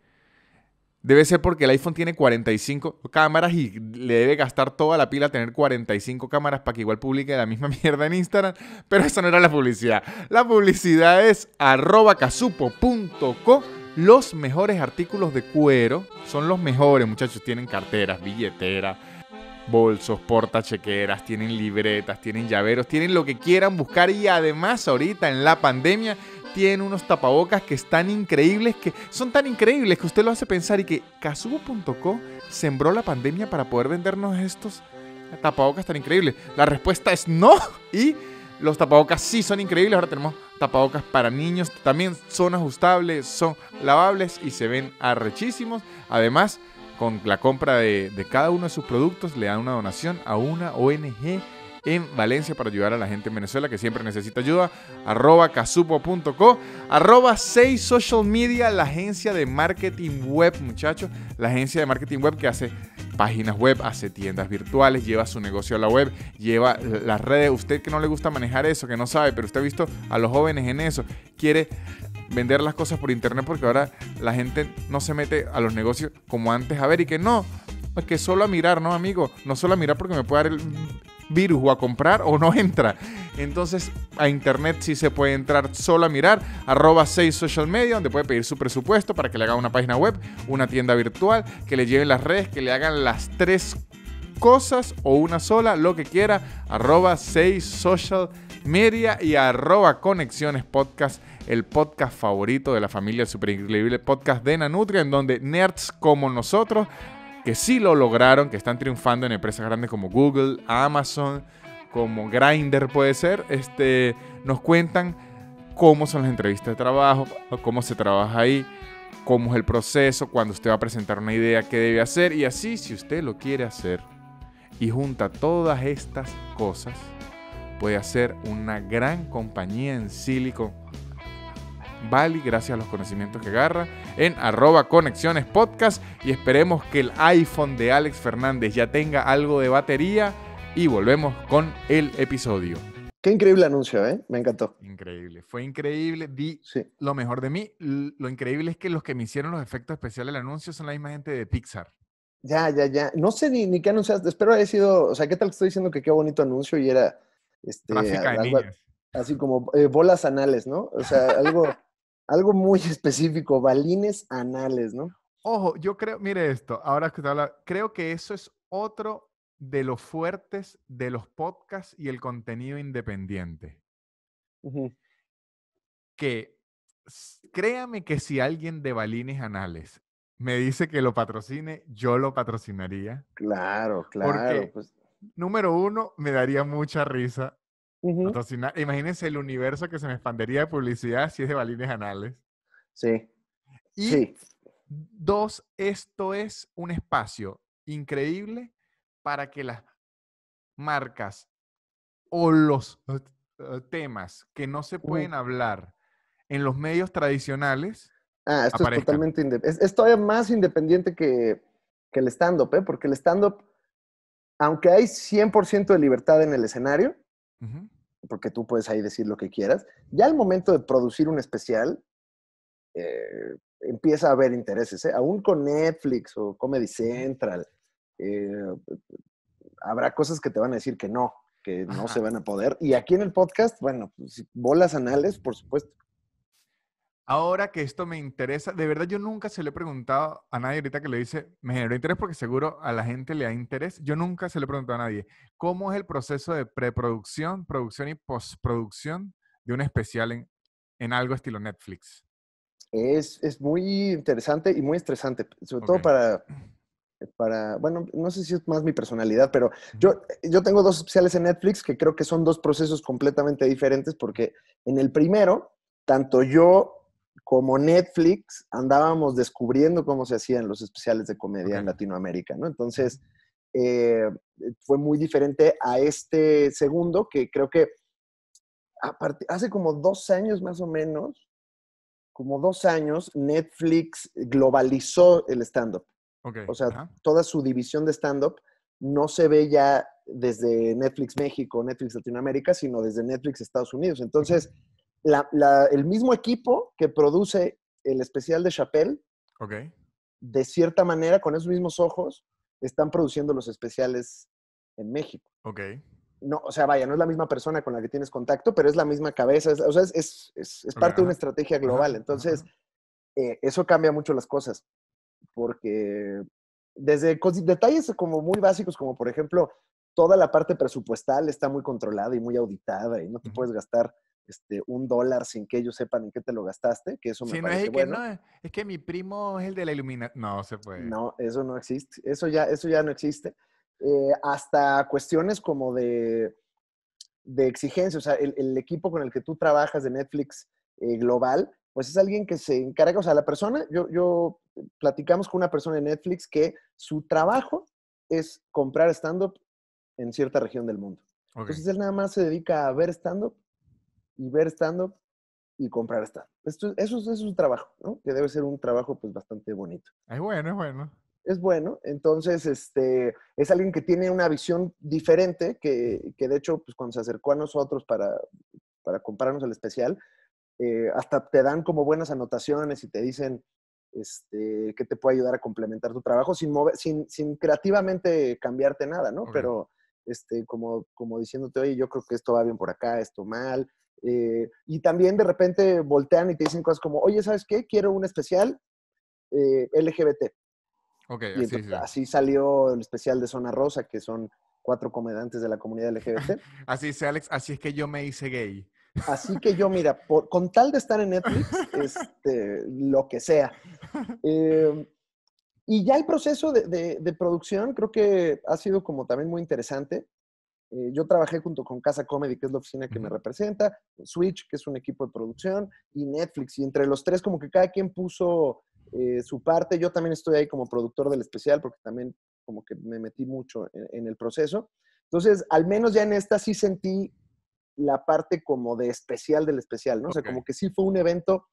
Debe ser porque el iPhone tiene 45 cámaras y le debe gastar toda la pila tener 45 cámaras para que igual publique la misma mierda en Instagram. Pero eso no era la publicidad. La publicidad es arroba casupo.co. Los mejores artículos de cuero son los mejores, muchachos. Tienen carteras, billeteras, bolsos, chequeras tienen libretas, tienen llaveros, tienen lo que quieran buscar. Y además ahorita en la pandemia tienen unos tapabocas que están increíbles, que son tan increíbles que usted lo hace pensar y que Kazubo.co sembró la pandemia para poder vendernos estos tapabocas tan increíbles. La respuesta es no y los tapabocas sí son increíbles. Ahora tenemos tapabocas para niños, también son ajustables, son lavables y se ven arrechísimos. Además, con la compra de, de cada uno de sus productos le dan una donación a una ONG en Valencia para ayudar a la gente en Venezuela que siempre necesita ayuda. Arroba casupo.co. Arroba 6 Social Media, la agencia de marketing web, muchachos. La agencia de marketing web que hace páginas web, hace tiendas virtuales, lleva su negocio a la web, lleva las redes. Usted que no le gusta manejar eso, que no sabe, pero usted ha visto a los jóvenes en eso, quiere vender las cosas por internet porque ahora la gente no se mete a los negocios como antes a ver y que no, pues que solo a mirar, no amigo, no solo a mirar porque me puede dar el virus o a comprar o no entra. Entonces a internet sí se puede entrar solo a mirar, arroba 6 social media, donde puede pedir su presupuesto para que le haga una página web, una tienda virtual, que le lleven las redes, que le hagan las tres cosas o una sola, lo que quiera, arroba 6 social media y arroba conexiones podcast, el podcast favorito de la familia Super Increíble Podcast de Nanutria, en donde nerds como nosotros que sí lo lograron, que están triunfando en empresas grandes como Google, Amazon, como Grindr puede ser, este, nos cuentan cómo son las entrevistas de trabajo, cómo se trabaja ahí, cómo es el proceso, cuando usted va a presentar una idea, que debe hacer y así si usted lo quiere hacer y junta todas estas cosas, puede hacer una gran compañía en Silicon Bali, gracias a los conocimientos que agarra, en arroba conexiones podcast y esperemos que el iPhone de Alex Fernández ya tenga algo de batería y volvemos con el episodio. Qué increíble anuncio, ¿eh? Me encantó. Increíble, fue increíble. Di lo mejor de mí. Lo increíble es que los que me hicieron los efectos especiales del anuncio son la misma gente de Pixar. Ya, ya, ya. No sé ni, qué anunciaste. Espero haya sido, o sea, ¿qué tal estoy diciendo que qué bonito anuncio y era... Este, Así como eh, bolas anales, ¿no? O sea, algo... algo muy específico, balines anales, ¿no? Ojo, yo creo, mire esto, ahora que te habla, creo que eso es otro de los fuertes de los podcasts y el contenido independiente. Que créame que si alguien de balines anales me dice que lo patrocine, yo lo patrocinaría. Claro, claro. Pues número uno, me daría mucha risa Imagínense el universo que se me expandería de publicidad si es de balines anales. Sí. Y dos, esto es un espacio increíble para que las marcas o los eh, eh, temas que no se pueden hablar en los medios tradicionales. Ah, esto es totalmente independiente. todavía más independiente que, que el stand-up, ¿eh? porque el stand-up, aunque hay 100% de libertad en el escenario, porque tú puedes ahí decir lo que quieras. Ya al momento de producir un especial, eh, empieza a haber intereses, ¿eh? aún con Netflix o Comedy Central. Eh, habrá cosas que te van a decir que no, que no se van a poder. Y aquí en el podcast, bueno, pues, bolas anales, por supuesto. Ahora que esto me interesa, de verdad yo nunca se lo he preguntado a nadie ahorita que le dice, me generó interés porque seguro a la gente le da interés. Yo nunca se lo he preguntado a nadie. ¿Cómo es el proceso de preproducción, producción y postproducción de un especial en, algo estilo Netflix? Es, muy interesante y muy estresante, sobre todo para, para, bueno, no sé si es más mi personalidad, pero yo, yo tengo dos especiales en Netflix que creo que son dos procesos completamente diferentes porque en el primero, tanto yo como Netflix, andábamos descubriendo cómo se hacían los especiales de comedia en Latinoamérica, ¿no? Entonces, eh, fue muy diferente a este segundo, que creo que hace como dos años más o menos, como dos años, Netflix globalizó el stand-up. O sea, toda su división de stand-up no se ve ya desde Netflix México, Netflix Latinoamérica, sino desde Netflix Estados Unidos. Entonces, la, el mismo equipo que produce el especial de Chappelle, okay. de cierta manera, con esos mismos ojos, están produciendo los especiales en México. Ok. No, o sea, vaya, no es la misma persona con la que tienes contacto, pero es la misma cabeza. Es, o sea, es, parte de una estrategia global. Entonces, eh, eso cambia mucho las cosas. Porque desde detalles como muy básicos, como por ejemplo, toda la parte presupuestal está muy controlada y muy auditada y no te puedes gastar este, un dólar sin que ellos sepan en qué te lo gastaste, que eso me parece es bueno. Eh, es que mi primo es el de la iluminación. No, se puede. No, eso no existe. Eso ya, eso ya no existe. Eh, hasta cuestiones como de, de exigencia. O sea, el, equipo con el que tú trabajas de Netflix eh, global, pues es alguien que se encarga. O sea, la persona, yo, platicamos con una persona de Netflix que su trabajo es comprar stand-up en cierta región del mundo. Entonces él nada más se dedica a ver stand-up y ver stand-up y comprar stand eso, es un trabajo, ¿no? Que debe ser un trabajo pues bastante bonito. Es bueno, es bueno. Es bueno, entonces este, es alguien que tiene una visión diferente, que, de hecho pues cuando se acercó a nosotros para, comprarnos el especial, eh, hasta te dan como buenas anotaciones y te dicen este, que te puede ayudar a complementar tu trabajo sin, mover, sin, creativamente cambiarte nada, ¿no? Pero este, como, como diciéndote, oye, yo creo que esto va bien por acá, esto mal, eh, y también de repente voltean y te dicen cosas como, oye, ¿sabes qué? Quiero un especial eh, LGBT. Ok, así salió el especial de Zona Rosa, que son cuatro comedantes de la comunidad LGBT. así es, Alex, así es que yo me hice gay. Así que yo, mira, con tal de estar en Netflix, este, lo que sea. Em, y ya el proceso de, de, producción creo que ha sido como también muy interesante. Eh, yo trabajé junto con Casa Comedy, que es la oficina que me representa, Switch, que es un equipo de producción, y Netflix. Y entre los tres, como que cada quien puso eh, su parte. Yo también estoy ahí como productor del especial, porque también como que me metí mucho en, el proceso. Entonces, al menos ya en esta sí sentí la parte como de especial del especial, ¿no? O sea, como que sí fue un evento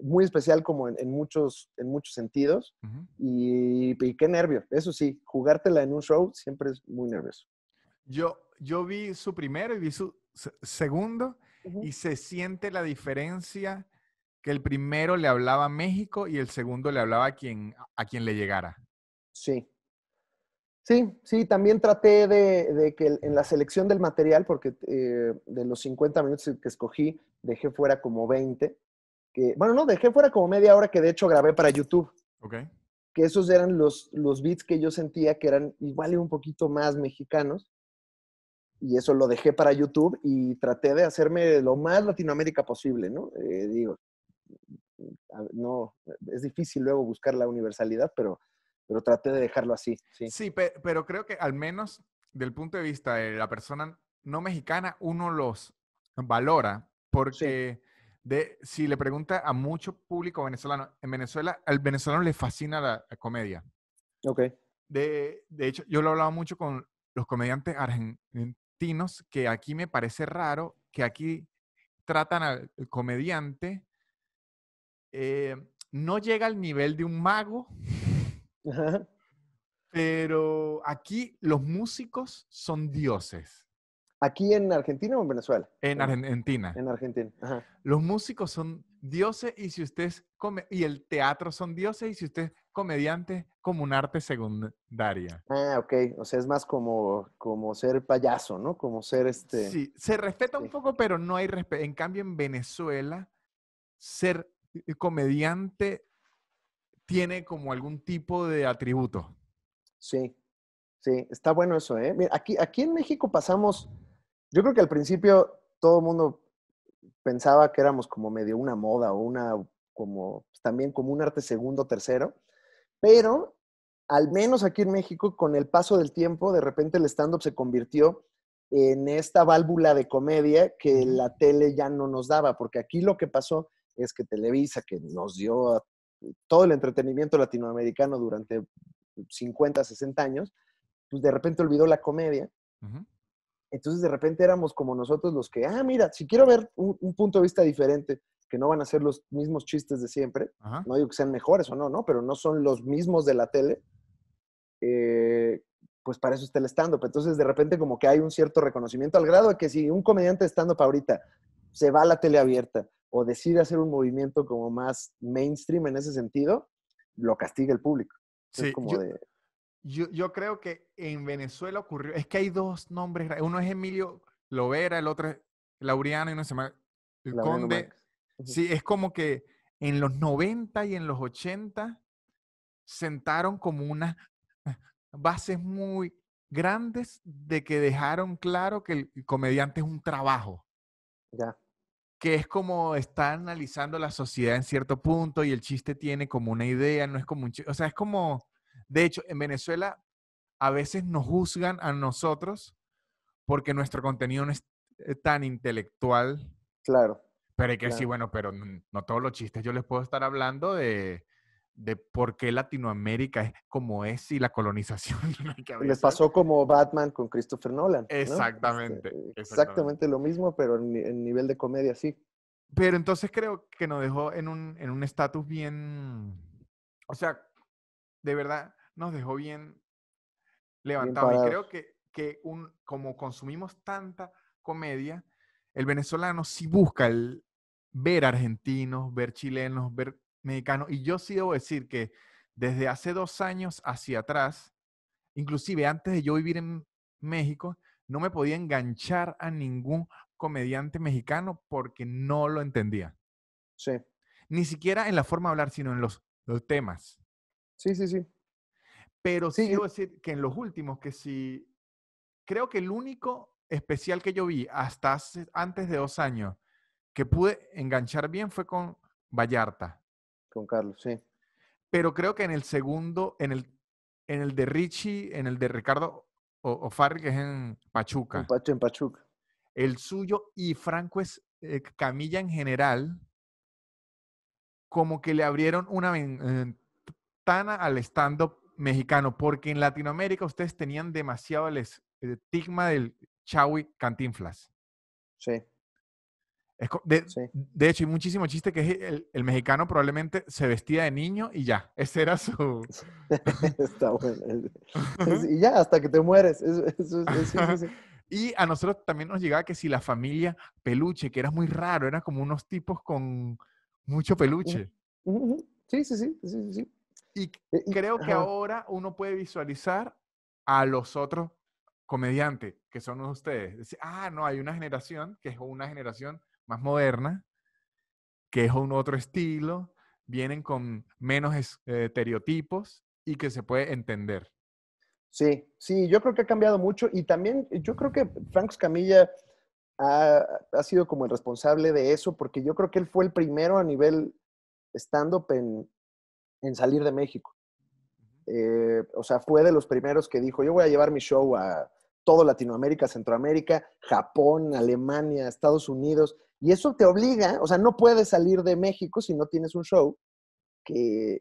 muy especial como en, muchos, en muchos sentidos. y, qué nervio, eso sí, jugártela en un show siempre es muy nervioso. Yo, yo vi su primero y vi su segundo y se siente la diferencia que el primero le hablaba a México y el segundo le hablaba a quien, a quien le llegara. Sí. Sí, sí, también traté de, que en la selección del material, porque eh, de los 50 minutos que escogí, dejé fuera como 20. Que, bueno, no, dejé fuera como media hora que de hecho grabé para YouTube. Ok. Que esos eran los, los beats que yo sentía que eran igual y un poquito más mexicanos y eso lo dejé para YouTube y traté de hacerme lo más Latinoamérica posible, ¿no? Eh, digo, no, es difícil luego buscar la universalidad, pero, pero traté de dejarlo así. Sí, sí pero, creo que al menos del punto de vista de la persona no mexicana, uno los valora porque... De, si le pregunta a mucho público venezolano, en Venezuela, al venezolano le fascina la, comedia. Ok. De, de, hecho, yo lo he hablado mucho con los comediantes argentinos que aquí me parece raro, que aquí tratan al comediante, eh, no llega al nivel de un mago, pero aquí los músicos son dioses. ¿Aquí en Argentina o en Venezuela? En Argentina. En Argentina. Los músicos son dioses y si usted y el teatro son dioses y si usted es comediante como un arte secundaria. Ah, ok. O sea, es más como, como ser payaso, ¿no? Como ser este... Sí, se respeta un poco, pero no hay respeto. En cambio, en Venezuela, ser eh, comediante tiene como algún tipo de atributo. Sí, sí, está bueno eso, ¿eh? aquí, aquí en México pasamos, yo creo que al principio todo el mundo pensaba que éramos como medio una moda o una, como, pues, también como un arte segundo, tercero, pero al menos aquí en México, con el paso del tiempo, de repente el stand-up se convirtió en esta válvula de comedia que la tele ya no nos daba, porque aquí lo que pasó es que Televisa, que nos dio todo el entretenimiento latinoamericano durante 50, 60 años, pues de repente olvidó la comedia. Entonces de repente éramos como nosotros los que, ah, mira, si quiero ver un, punto de vista diferente, que no van a ser los mismos chistes de siempre, no digo que sean mejores o no, ¿no? Pero no son los mismos de la tele, eh, pues para eso está el stand-up. Entonces de repente como que hay un cierto reconocimiento al grado de que si un comediante de stand-up ahorita se va a la tele abierta o decide hacer un movimiento como más mainstream en ese sentido, lo castiga el público. Sí, como yo, yo, creo que en Venezuela ocurrió, es que hay dos nombres, uno es Emilio Lovera, el otro es Laureano y uno se llama el Conde. Sí, es como que en los 90 y en los 80 sentaron como unas bases muy grandes de que dejaron claro que el comediante es un trabajo. Ya. Que es como está analizando la sociedad en cierto punto y el chiste tiene como una idea, no es como un chiste, o sea, es como de hecho, en Venezuela a veces nos juzgan a nosotros porque nuestro contenido no es eh, tan intelectual. Claro. Pero hay que decir, bueno, pero no todos los chistes yo les puedo estar hablando de, de por qué Latinoamérica es como es y la colonización. Les pasó como Batman con Christopher Nolan. Este, exactamente, exactamente. lo mismo, pero en, nivel de comedia sí. Pero entonces creo que nos dejó en un estatus bien, o sea, de verdad nos dejó bien levantados. y creo que, un, como consumimos tanta comedia, el venezolano sí busca ver argentinos, ver chilenos, ver mexicanos. Y yo sí debo decir que desde hace dos años hacia atrás, inclusive antes de yo vivir en México, no me podía enganchar a ningún comediante mexicano porque no lo entendía. Sí. Ni siquiera en la forma de hablar, sino en los, los temas. Sí, sí, sí. Pero sí, quiero decir que en los últimos, que sí, creo que el único especial que yo vi hasta antes de dos años que pude enganchar bien fue con Vallarta. Con Carlos, sí. Pero creo que en el segundo, en el, en el de Richie, en el de Ricardo Ofarri, que es en Pachuca. En, Pachuca. El suyo y Franco es eh, Camilla en general, como que le abrieron una, eh, tana al stand-up mexicano, porque en Latinoamérica ustedes tenían demasiado el estigma del Chawi Cantinflas. Sí. de, hecho, hay muchísimo chiste que el, mexicano probablemente se vestía de niño y ya, ese era su... Está bueno. y ya, hasta que te mueres. y a nosotros también nos llegaba que si la familia peluche, que era muy raro, eran como unos tipos con mucho peluche. Sí, sí, sí, sí, sí. Eh, y creo que ahora uno puede visualizar a los otros comediantes, que son ustedes. ah, no, hay una generación que es una generación más moderna, que es un otro estilo, vienen con menos eh, estereotipos y que se puede entender. Sí, sí, yo creo que ha cambiado mucho y también eh, yo creo que Frank Camilla ha, ha sido como el responsable de eso, porque yo creo que él fue el primero a nivel stand-up en, en salir de México. Eh, o sea, fue de los primeros que dijo, yo voy a llevar mi show a todo Latinoamérica, Centroamérica, Japón, Alemania, Estados Unidos, y eso te obliga, o sea, no puedes salir de México si no tienes un show que,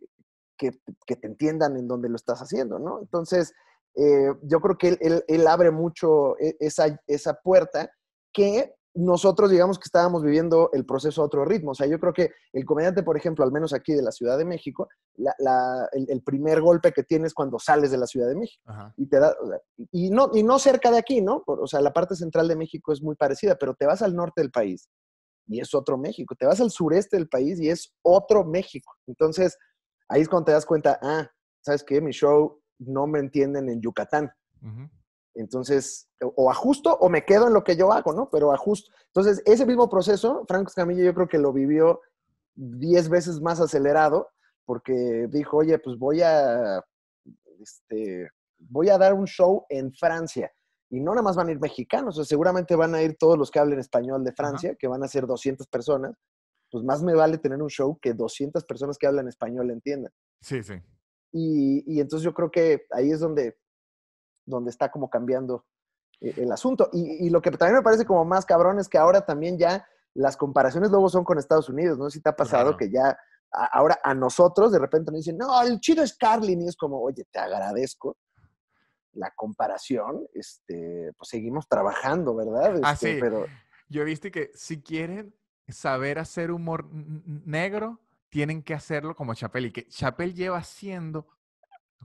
te entiendan en dónde lo estás haciendo, ¿no? Entonces, eh, yo creo que él, abre mucho e, esa, esa puerta que nosotros digamos que estábamos viviendo el proceso a otro ritmo. O sea, yo creo que el comediante, por ejemplo, al menos aquí de la Ciudad de México, el, primer golpe que tienes cuando sales de la Ciudad de México. Y, y, no, y no cerca de aquí, ¿no? o sea, la parte central de México es muy parecida, pero te vas al norte del país y es otro México. Te vas al sureste del país y es otro México. Entonces, ahí es cuando te das cuenta, ah, ¿sabes qué? Mi show no me entienden en Yucatán. Entonces, o ajusto o me quedo en lo que yo hago, ¿no? Pero ajusto. Entonces, ese mismo proceso, Franco Escamilla yo creo que lo vivió diez veces más acelerado porque dijo, oye, pues voy a, este, voy a dar un show en Francia. Y no nada más van a ir mexicanos, seguramente van a ir todos los que hablen español de Francia, que van a ser 200 personas. Pues más me vale tener un show que 200 personas que hablan español entiendan. Sí, sí. Y, y entonces yo creo que ahí es donde donde está como cambiando eh, el asunto. Y, lo que también me parece como más cabrón es que ahora también ya las comparaciones luego son con Estados Unidos, ¿no? Si te ha pasado que ya ahora a nosotros de repente nos dicen, no, el chido es Carlin y es como, oye, te agradezco la comparación, este, pues seguimos trabajando, ¿verdad? Así. Ah, este, pero... Yo viste que si quieren saber hacer humor negro, tienen que hacerlo como Chappelle. Y que Chappelle lleva haciendo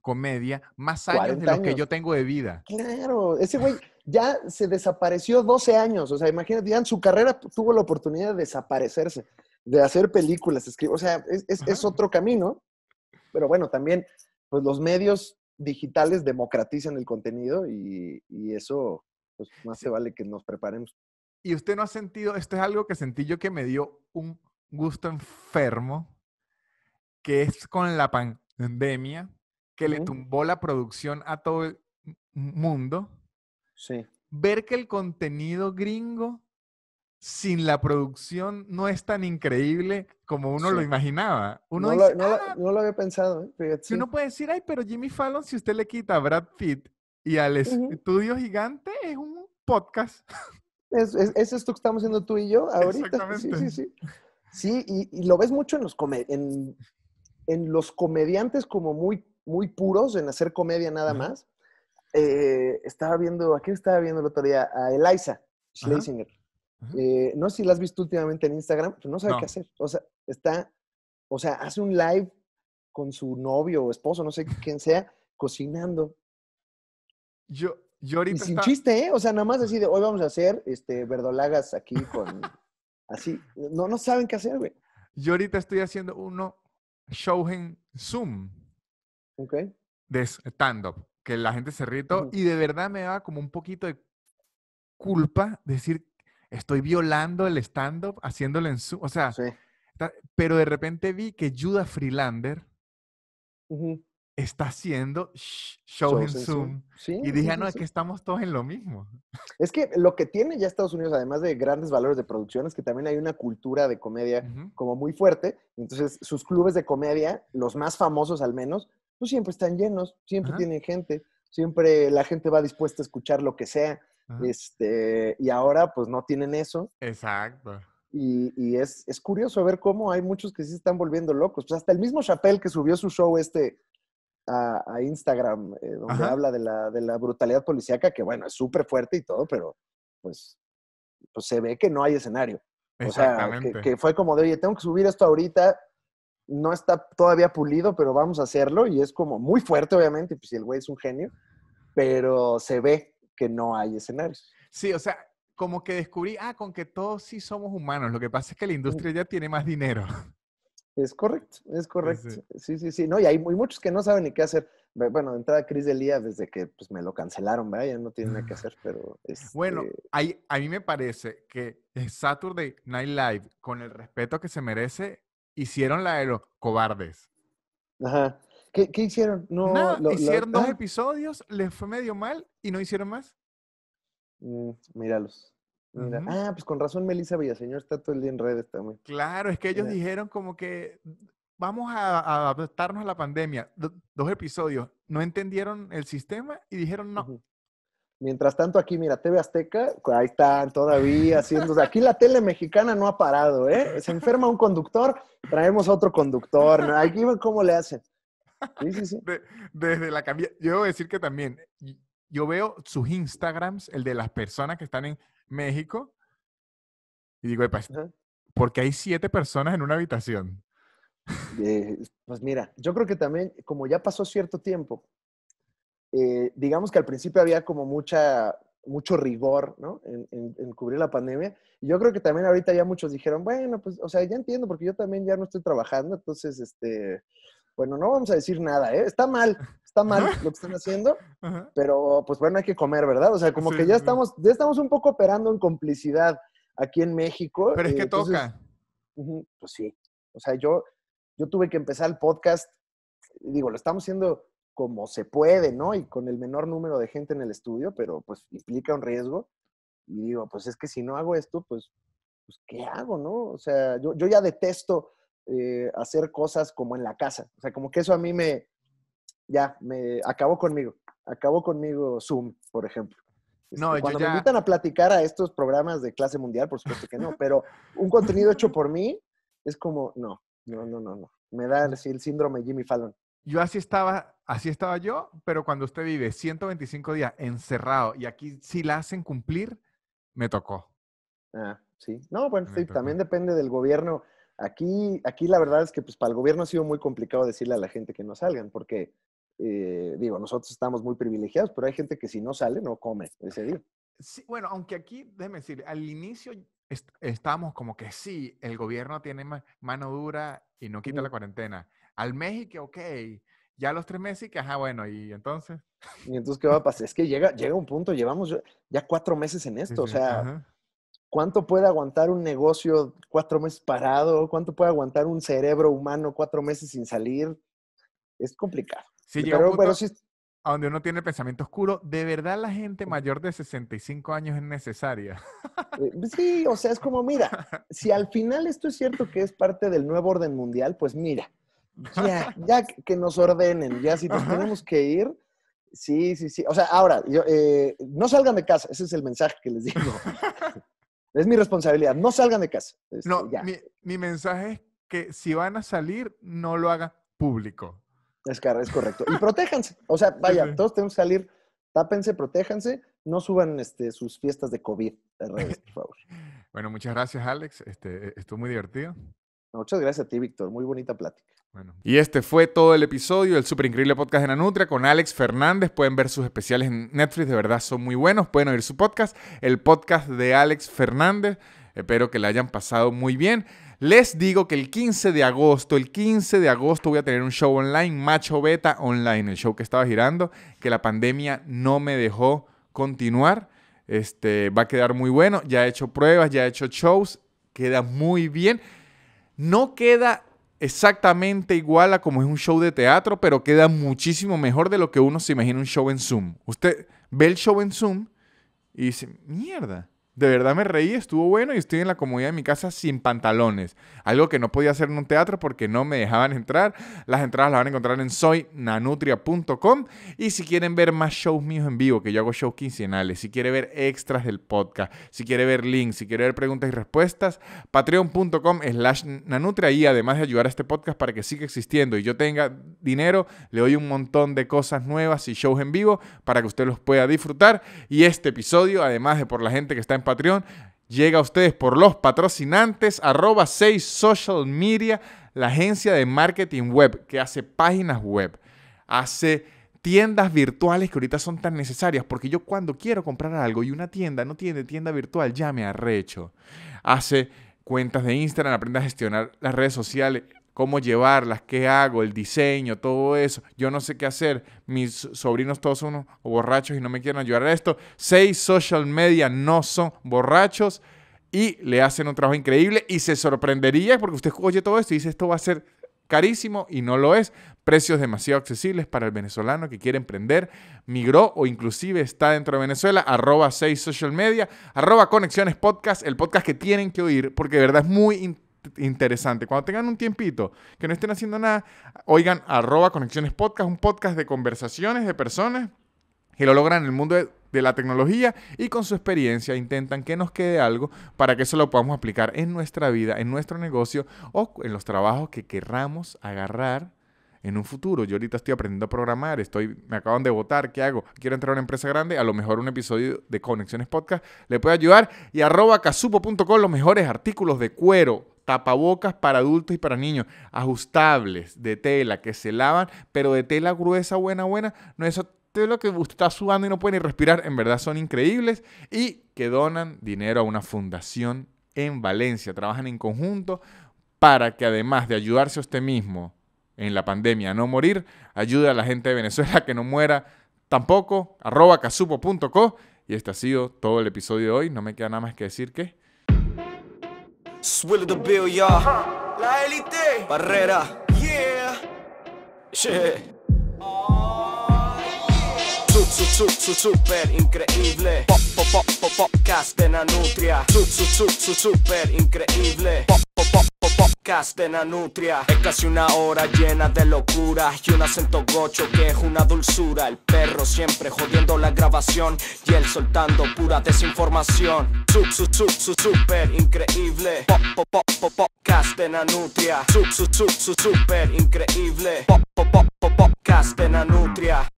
comedia más años de lo que yo tengo de vida. Claro, ese güey ya se desapareció 12 años, o sea, imagínate, ya en su carrera tuvo la oportunidad de desaparecerse, de hacer películas, escribir, o sea, es, otro camino, pero bueno, también, pues los medios digitales democratizan el contenido y, y eso, pues más se vale que nos preparemos. Y usted no ha sentido, esto es algo que sentí yo que me dio un gusto enfermo, que es con la pandemia, que le tumbó la producción a todo el mundo. Ver que el contenido gringo sin la producción no es tan increíble como uno lo imaginaba. Uno ah, no, lo, había pensado. ¿eh? Uno puede decir, ay, pero Jimmy Fallon, si usted le quita a Brad Pitt y al estudio gigante, es un podcast. Es, esto que estamos haciendo tú y yo ahorita. Sí, sí, sí. Sí, y, lo ves mucho en los, en, en los comediantes como muy muy puros en hacer comedia nada más. Eh, estaba viendo, ¿a quién estaba viendo el otro día? A Eliza Schlesinger. Eh, no sé si la has visto últimamente en Instagram, pero no sabe qué hacer. O sea, está, o sea, hace un live con su novio o esposo, no sé quién sea, cocinando. Yo, yo ahorita. Y sin chiste, ¿eh? O sea, nada más así de hoy vamos a hacer este, verdolagas aquí con. así. No, no saben qué hacer, güey. Yo ahorita estoy haciendo uno, en Zoom de stand-up, que la gente se ríe y de verdad me daba como un poquito de culpa decir, estoy violando el stand-up haciéndolo en Zoom, o sea, pero de repente vi que Judah Freelander está haciendo show en Zoom, y dije, no, es que estamos todos en lo mismo. Es que lo que tiene ya Estados Unidos, además de grandes valores de producción, es que también hay una cultura de comedia como muy fuerte, entonces sus clubes de comedia, los más famosos al menos, pues, siempre están llenos, siempre tienen gente, siempre la gente va dispuesta a escuchar lo que sea. Este, y ahora pues no tienen eso. Exacto. Y, es, curioso ver cómo hay muchos que sí están volviendo locos. Pues hasta el mismo Chapel que subió su show este a, Instagram, eh, donde habla de la, de la brutalidad policiaca, que bueno, es súper fuerte y todo, pero pues, pues, se ve que no hay escenario. O sea, que, que, fue como de, oye, tengo que subir esto ahorita, no está todavía pulido, pero vamos a hacerlo. Y es como muy fuerte, obviamente, pues si el güey es un genio, pero se ve que no hay escenarios. Sí, o sea, como que descubrí, ah, con que todos sí somos humanos. Lo que pasa es que la industria ya tiene más dinero. Es correcto, es correcto. Sí, sí, sí. No, y hay muchos que no saben ni qué hacer. Bueno, de entrada Cris Elías desde que pues, me lo cancelaron, Ya no tiene nada que hacer, pero... es... Bueno, este a mí me parece que Saturday Night Live, con el respeto que se merece, hicieron la de los cobardes. Ajá. ¿Qué, hicieron? No, hicieron dos episodios, les fue medio mal y no hicieron más. Mm, míralos. Ah, pues con razón Melissa Villaseñor está todo el día en redes también. Claro, es que ellos dijeron como que vamos a, adaptarnos a la pandemia. dos episodios. No entendieron el sistema y dijeron no, Mientras tanto, aquí, mira, TV Azteca, ahí están todavía haciendo. Aquí la tele mexicana no ha parado, ¿eh? Se enferma un conductor, traemos otro conductor. Aquí cómo le hacen. Sí, sí, sí. desde la cambia. Yo debo decir que también, yo veo sus Instagrams, el de las personas que están en México, y digo, Epa, pues, porque hay siete personas en una habitación. pues mira, yo creo que también, como ya pasó cierto tiempo, eh, digamos que al principio había como mucha, mucho rigor ¿no? en, cubrir la pandemia. Y yo creo que también ahorita ya muchos dijeron, bueno, pues, o sea, ya entiendo, porque yo también ya no estoy trabajando, entonces, este, bueno, no vamos a decir nada, ¿eh? Está mal, está mal lo que están haciendo, pero pues bueno, hay que comer, ¿verdad? O sea, como que ya estamos, ya estamos un poco operando en complicidad aquí en México. Pero es que eh, toca. pues sí. O sea, yo, yo tuve que empezar el podcast, digo, lo estamos haciendo como se puede, ¿no? Y con el menor número de gente en el estudio, pero pues implica un riesgo. Y digo, pues es que si no hago esto, pues, pues ¿qué hago, no? O sea, yo, yo ya detesto eh, hacer cosas como en la casa. O sea, como que eso a mí me, ya, me acabó conmigo. Acabó conmigo Zoom, por ejemplo. no, este, cuando ya... me invitan a platicar a estos programas de clase mundial, por supuesto que no, pero un contenido hecho por mí es como, no, no, no, no, no. Me da el síndrome Jimmy Fallon yo así estaba, así estaba yo, pero cuando usted vive 125 días encerrado y aquí sí la hacen cumplir, me tocó. Ah, sí. No, bueno, también depende del gobierno. Aquí, aquí la verdad es que pues, para el gobierno ha sido muy complicado decirle a la gente que no salgan, porque eh, digo, nosotros estamos muy privilegiados, pero hay gente que si no sale, no come ese día. Sí, bueno, aunque aquí, déjeme decir, al inicio estamos como que sí, el gobierno tiene mano dura y no quita la cuarentena al México, ok, ya los tres meses y que, ajá, bueno, y entonces. Y entonces, ¿qué va a pasar? Es que llega, llega un punto, llevamos ya cuatro meses en esto, o sea, ¿cuánto puede aguantar un negocio cuatro meses parado? ¿Cuánto puede aguantar un cerebro humano cuatro meses sin salir? Es complicado. Sí, pero, llega un a donde uno tiene pensamiento oscuro, de verdad la gente mayor de 65 años es necesaria. Eh, pues sí, o sea, es como, mira, si al final esto es cierto que es parte del nuevo orden mundial, pues mira, ya, ya que nos ordenen, ya si tenemos que ir, sí, sí, sí. O sea, ahora, eh, no salgan de casa, ese es el mensaje que les digo. es mi responsabilidad, no salgan de casa. Este, no, Mi, mensaje es que si van a salir, no lo hagan público. Es, correcto. Y protéjanse. O sea, vaya, todos tenemos que salir, tápense, protéjanse, no suban este, sus fiestas de COVID redes, por favor. bueno, muchas gracias, Alex. Este, e-, estuvo muy divertido. Muchas gracias a ti, Víctor. Muy bonita plática. Y este fue todo el episodio del super increíble podcast de Nutria con Alex Fernández. Pueden ver sus especiales en Netflix, de verdad son muy buenos. Pueden oír su podcast, el podcast de Alex Fernández. Espero que la hayan pasado muy bien. Les digo que el 15 de agosto, el 15 de agosto voy a tener un show online, Macho Beta Online, el show que estaba girando, que la pandemia no me dejó continuar. Este, va a quedar muy bueno. Ya he hecho pruebas, ya he hecho shows, queda muy bien. No queda exactamente igual a como es un show de teatro, pero queda muchísimo mejor de lo que uno se imagina un show en Zoom. Usted ve el show en Zoom y dice, mierda, de verdad me reí, estuvo bueno y estoy en la comodidad de mi casa sin pantalones. Algo que no podía hacer en un teatro porque no me dejaban entrar. Las entradas las van a encontrar en soynanutria.com. Y si quieren ver más shows míos en vivo, que yo hago shows quincenales, si quiere ver extras del podcast, si quiere ver links, si quiere ver preguntas y respuestas, patreon.com slash nanutria. Y además de ayudar a este podcast para que siga existiendo y yo tenga dinero, le doy un montón de cosas nuevas y shows en vivo para que usted los pueda disfrutar. Y este episodio, además de por la gente que está en Patreon llega a ustedes por los patrocinantes, arroba 6 Social Media, la agencia de marketing web que hace páginas web, hace tiendas virtuales que ahorita son tan necesarias, porque yo cuando quiero comprar algo y una tienda no tiene tienda virtual, ya me arrecho. Hace cuentas de Instagram, aprende a gestionar las redes sociales, cómo llevarlas, qué hago, el diseño, todo eso. Yo no sé qué hacer. Mis sobrinos todos son borrachos y no me quieren ayudar a esto. Seis social media no son borrachos y le hacen un trabajo increíble y se sorprendería porque usted oye todo esto y dice esto va a ser carísimo y no lo es. Precios demasiado accesibles para el venezolano que quiere emprender, migró o inclusive está dentro de Venezuela, arroba 6 social media, arroba conexiones podcast, el podcast que tienen que oír porque de verdad es muy interesante interesante. Cuando tengan un tiempito, que no estén haciendo nada, oigan arroba conexiones podcast, un podcast de conversaciones de personas que lo logran en el mundo de, la tecnología y con su experiencia intentan que nos quede algo para que eso lo podamos aplicar en nuestra vida, en nuestro negocio o en los trabajos que querramos agarrar en un futuro. Yo ahorita estoy aprendiendo a programar, estoy, me acaban de votar, ¿qué hago? Quiero entrar a una empresa grande, a lo mejor un episodio de Conexiones Podcast le puede ayudar y arroba casupo.com los mejores artículos de cuero tapabocas para adultos y para niños, ajustables de tela que se lavan, pero de tela gruesa, buena, buena, no es lo que usted está sudando y no puede ni respirar, en verdad son increíbles y que donan dinero a una fundación en Valencia, trabajan en conjunto para que además de ayudarse a usted mismo en la pandemia a no morir, ayude a la gente de Venezuela que no muera tampoco, arroba casupo.co y este ha sido todo el episodio de hoy, no me queda nada más que decir que... Swill of the bill, y'all. La élite. Barrera. Yeah. Shit. Zuzzu, zuzzu, super increíble Pop, pop, pop, pop, podcast de la nutria Zuzzu, zuzzu, super increíble Pop Castena nutria, Es casi una hora llena de locura, Y un acento gocho que es una dulzura El perro siempre jodiendo la grabación Y él soltando pura desinformación Sub, sub, super increíble Pop, pop, pop, pop, podcast de super increíble Pop, pop, pop, pop, podcast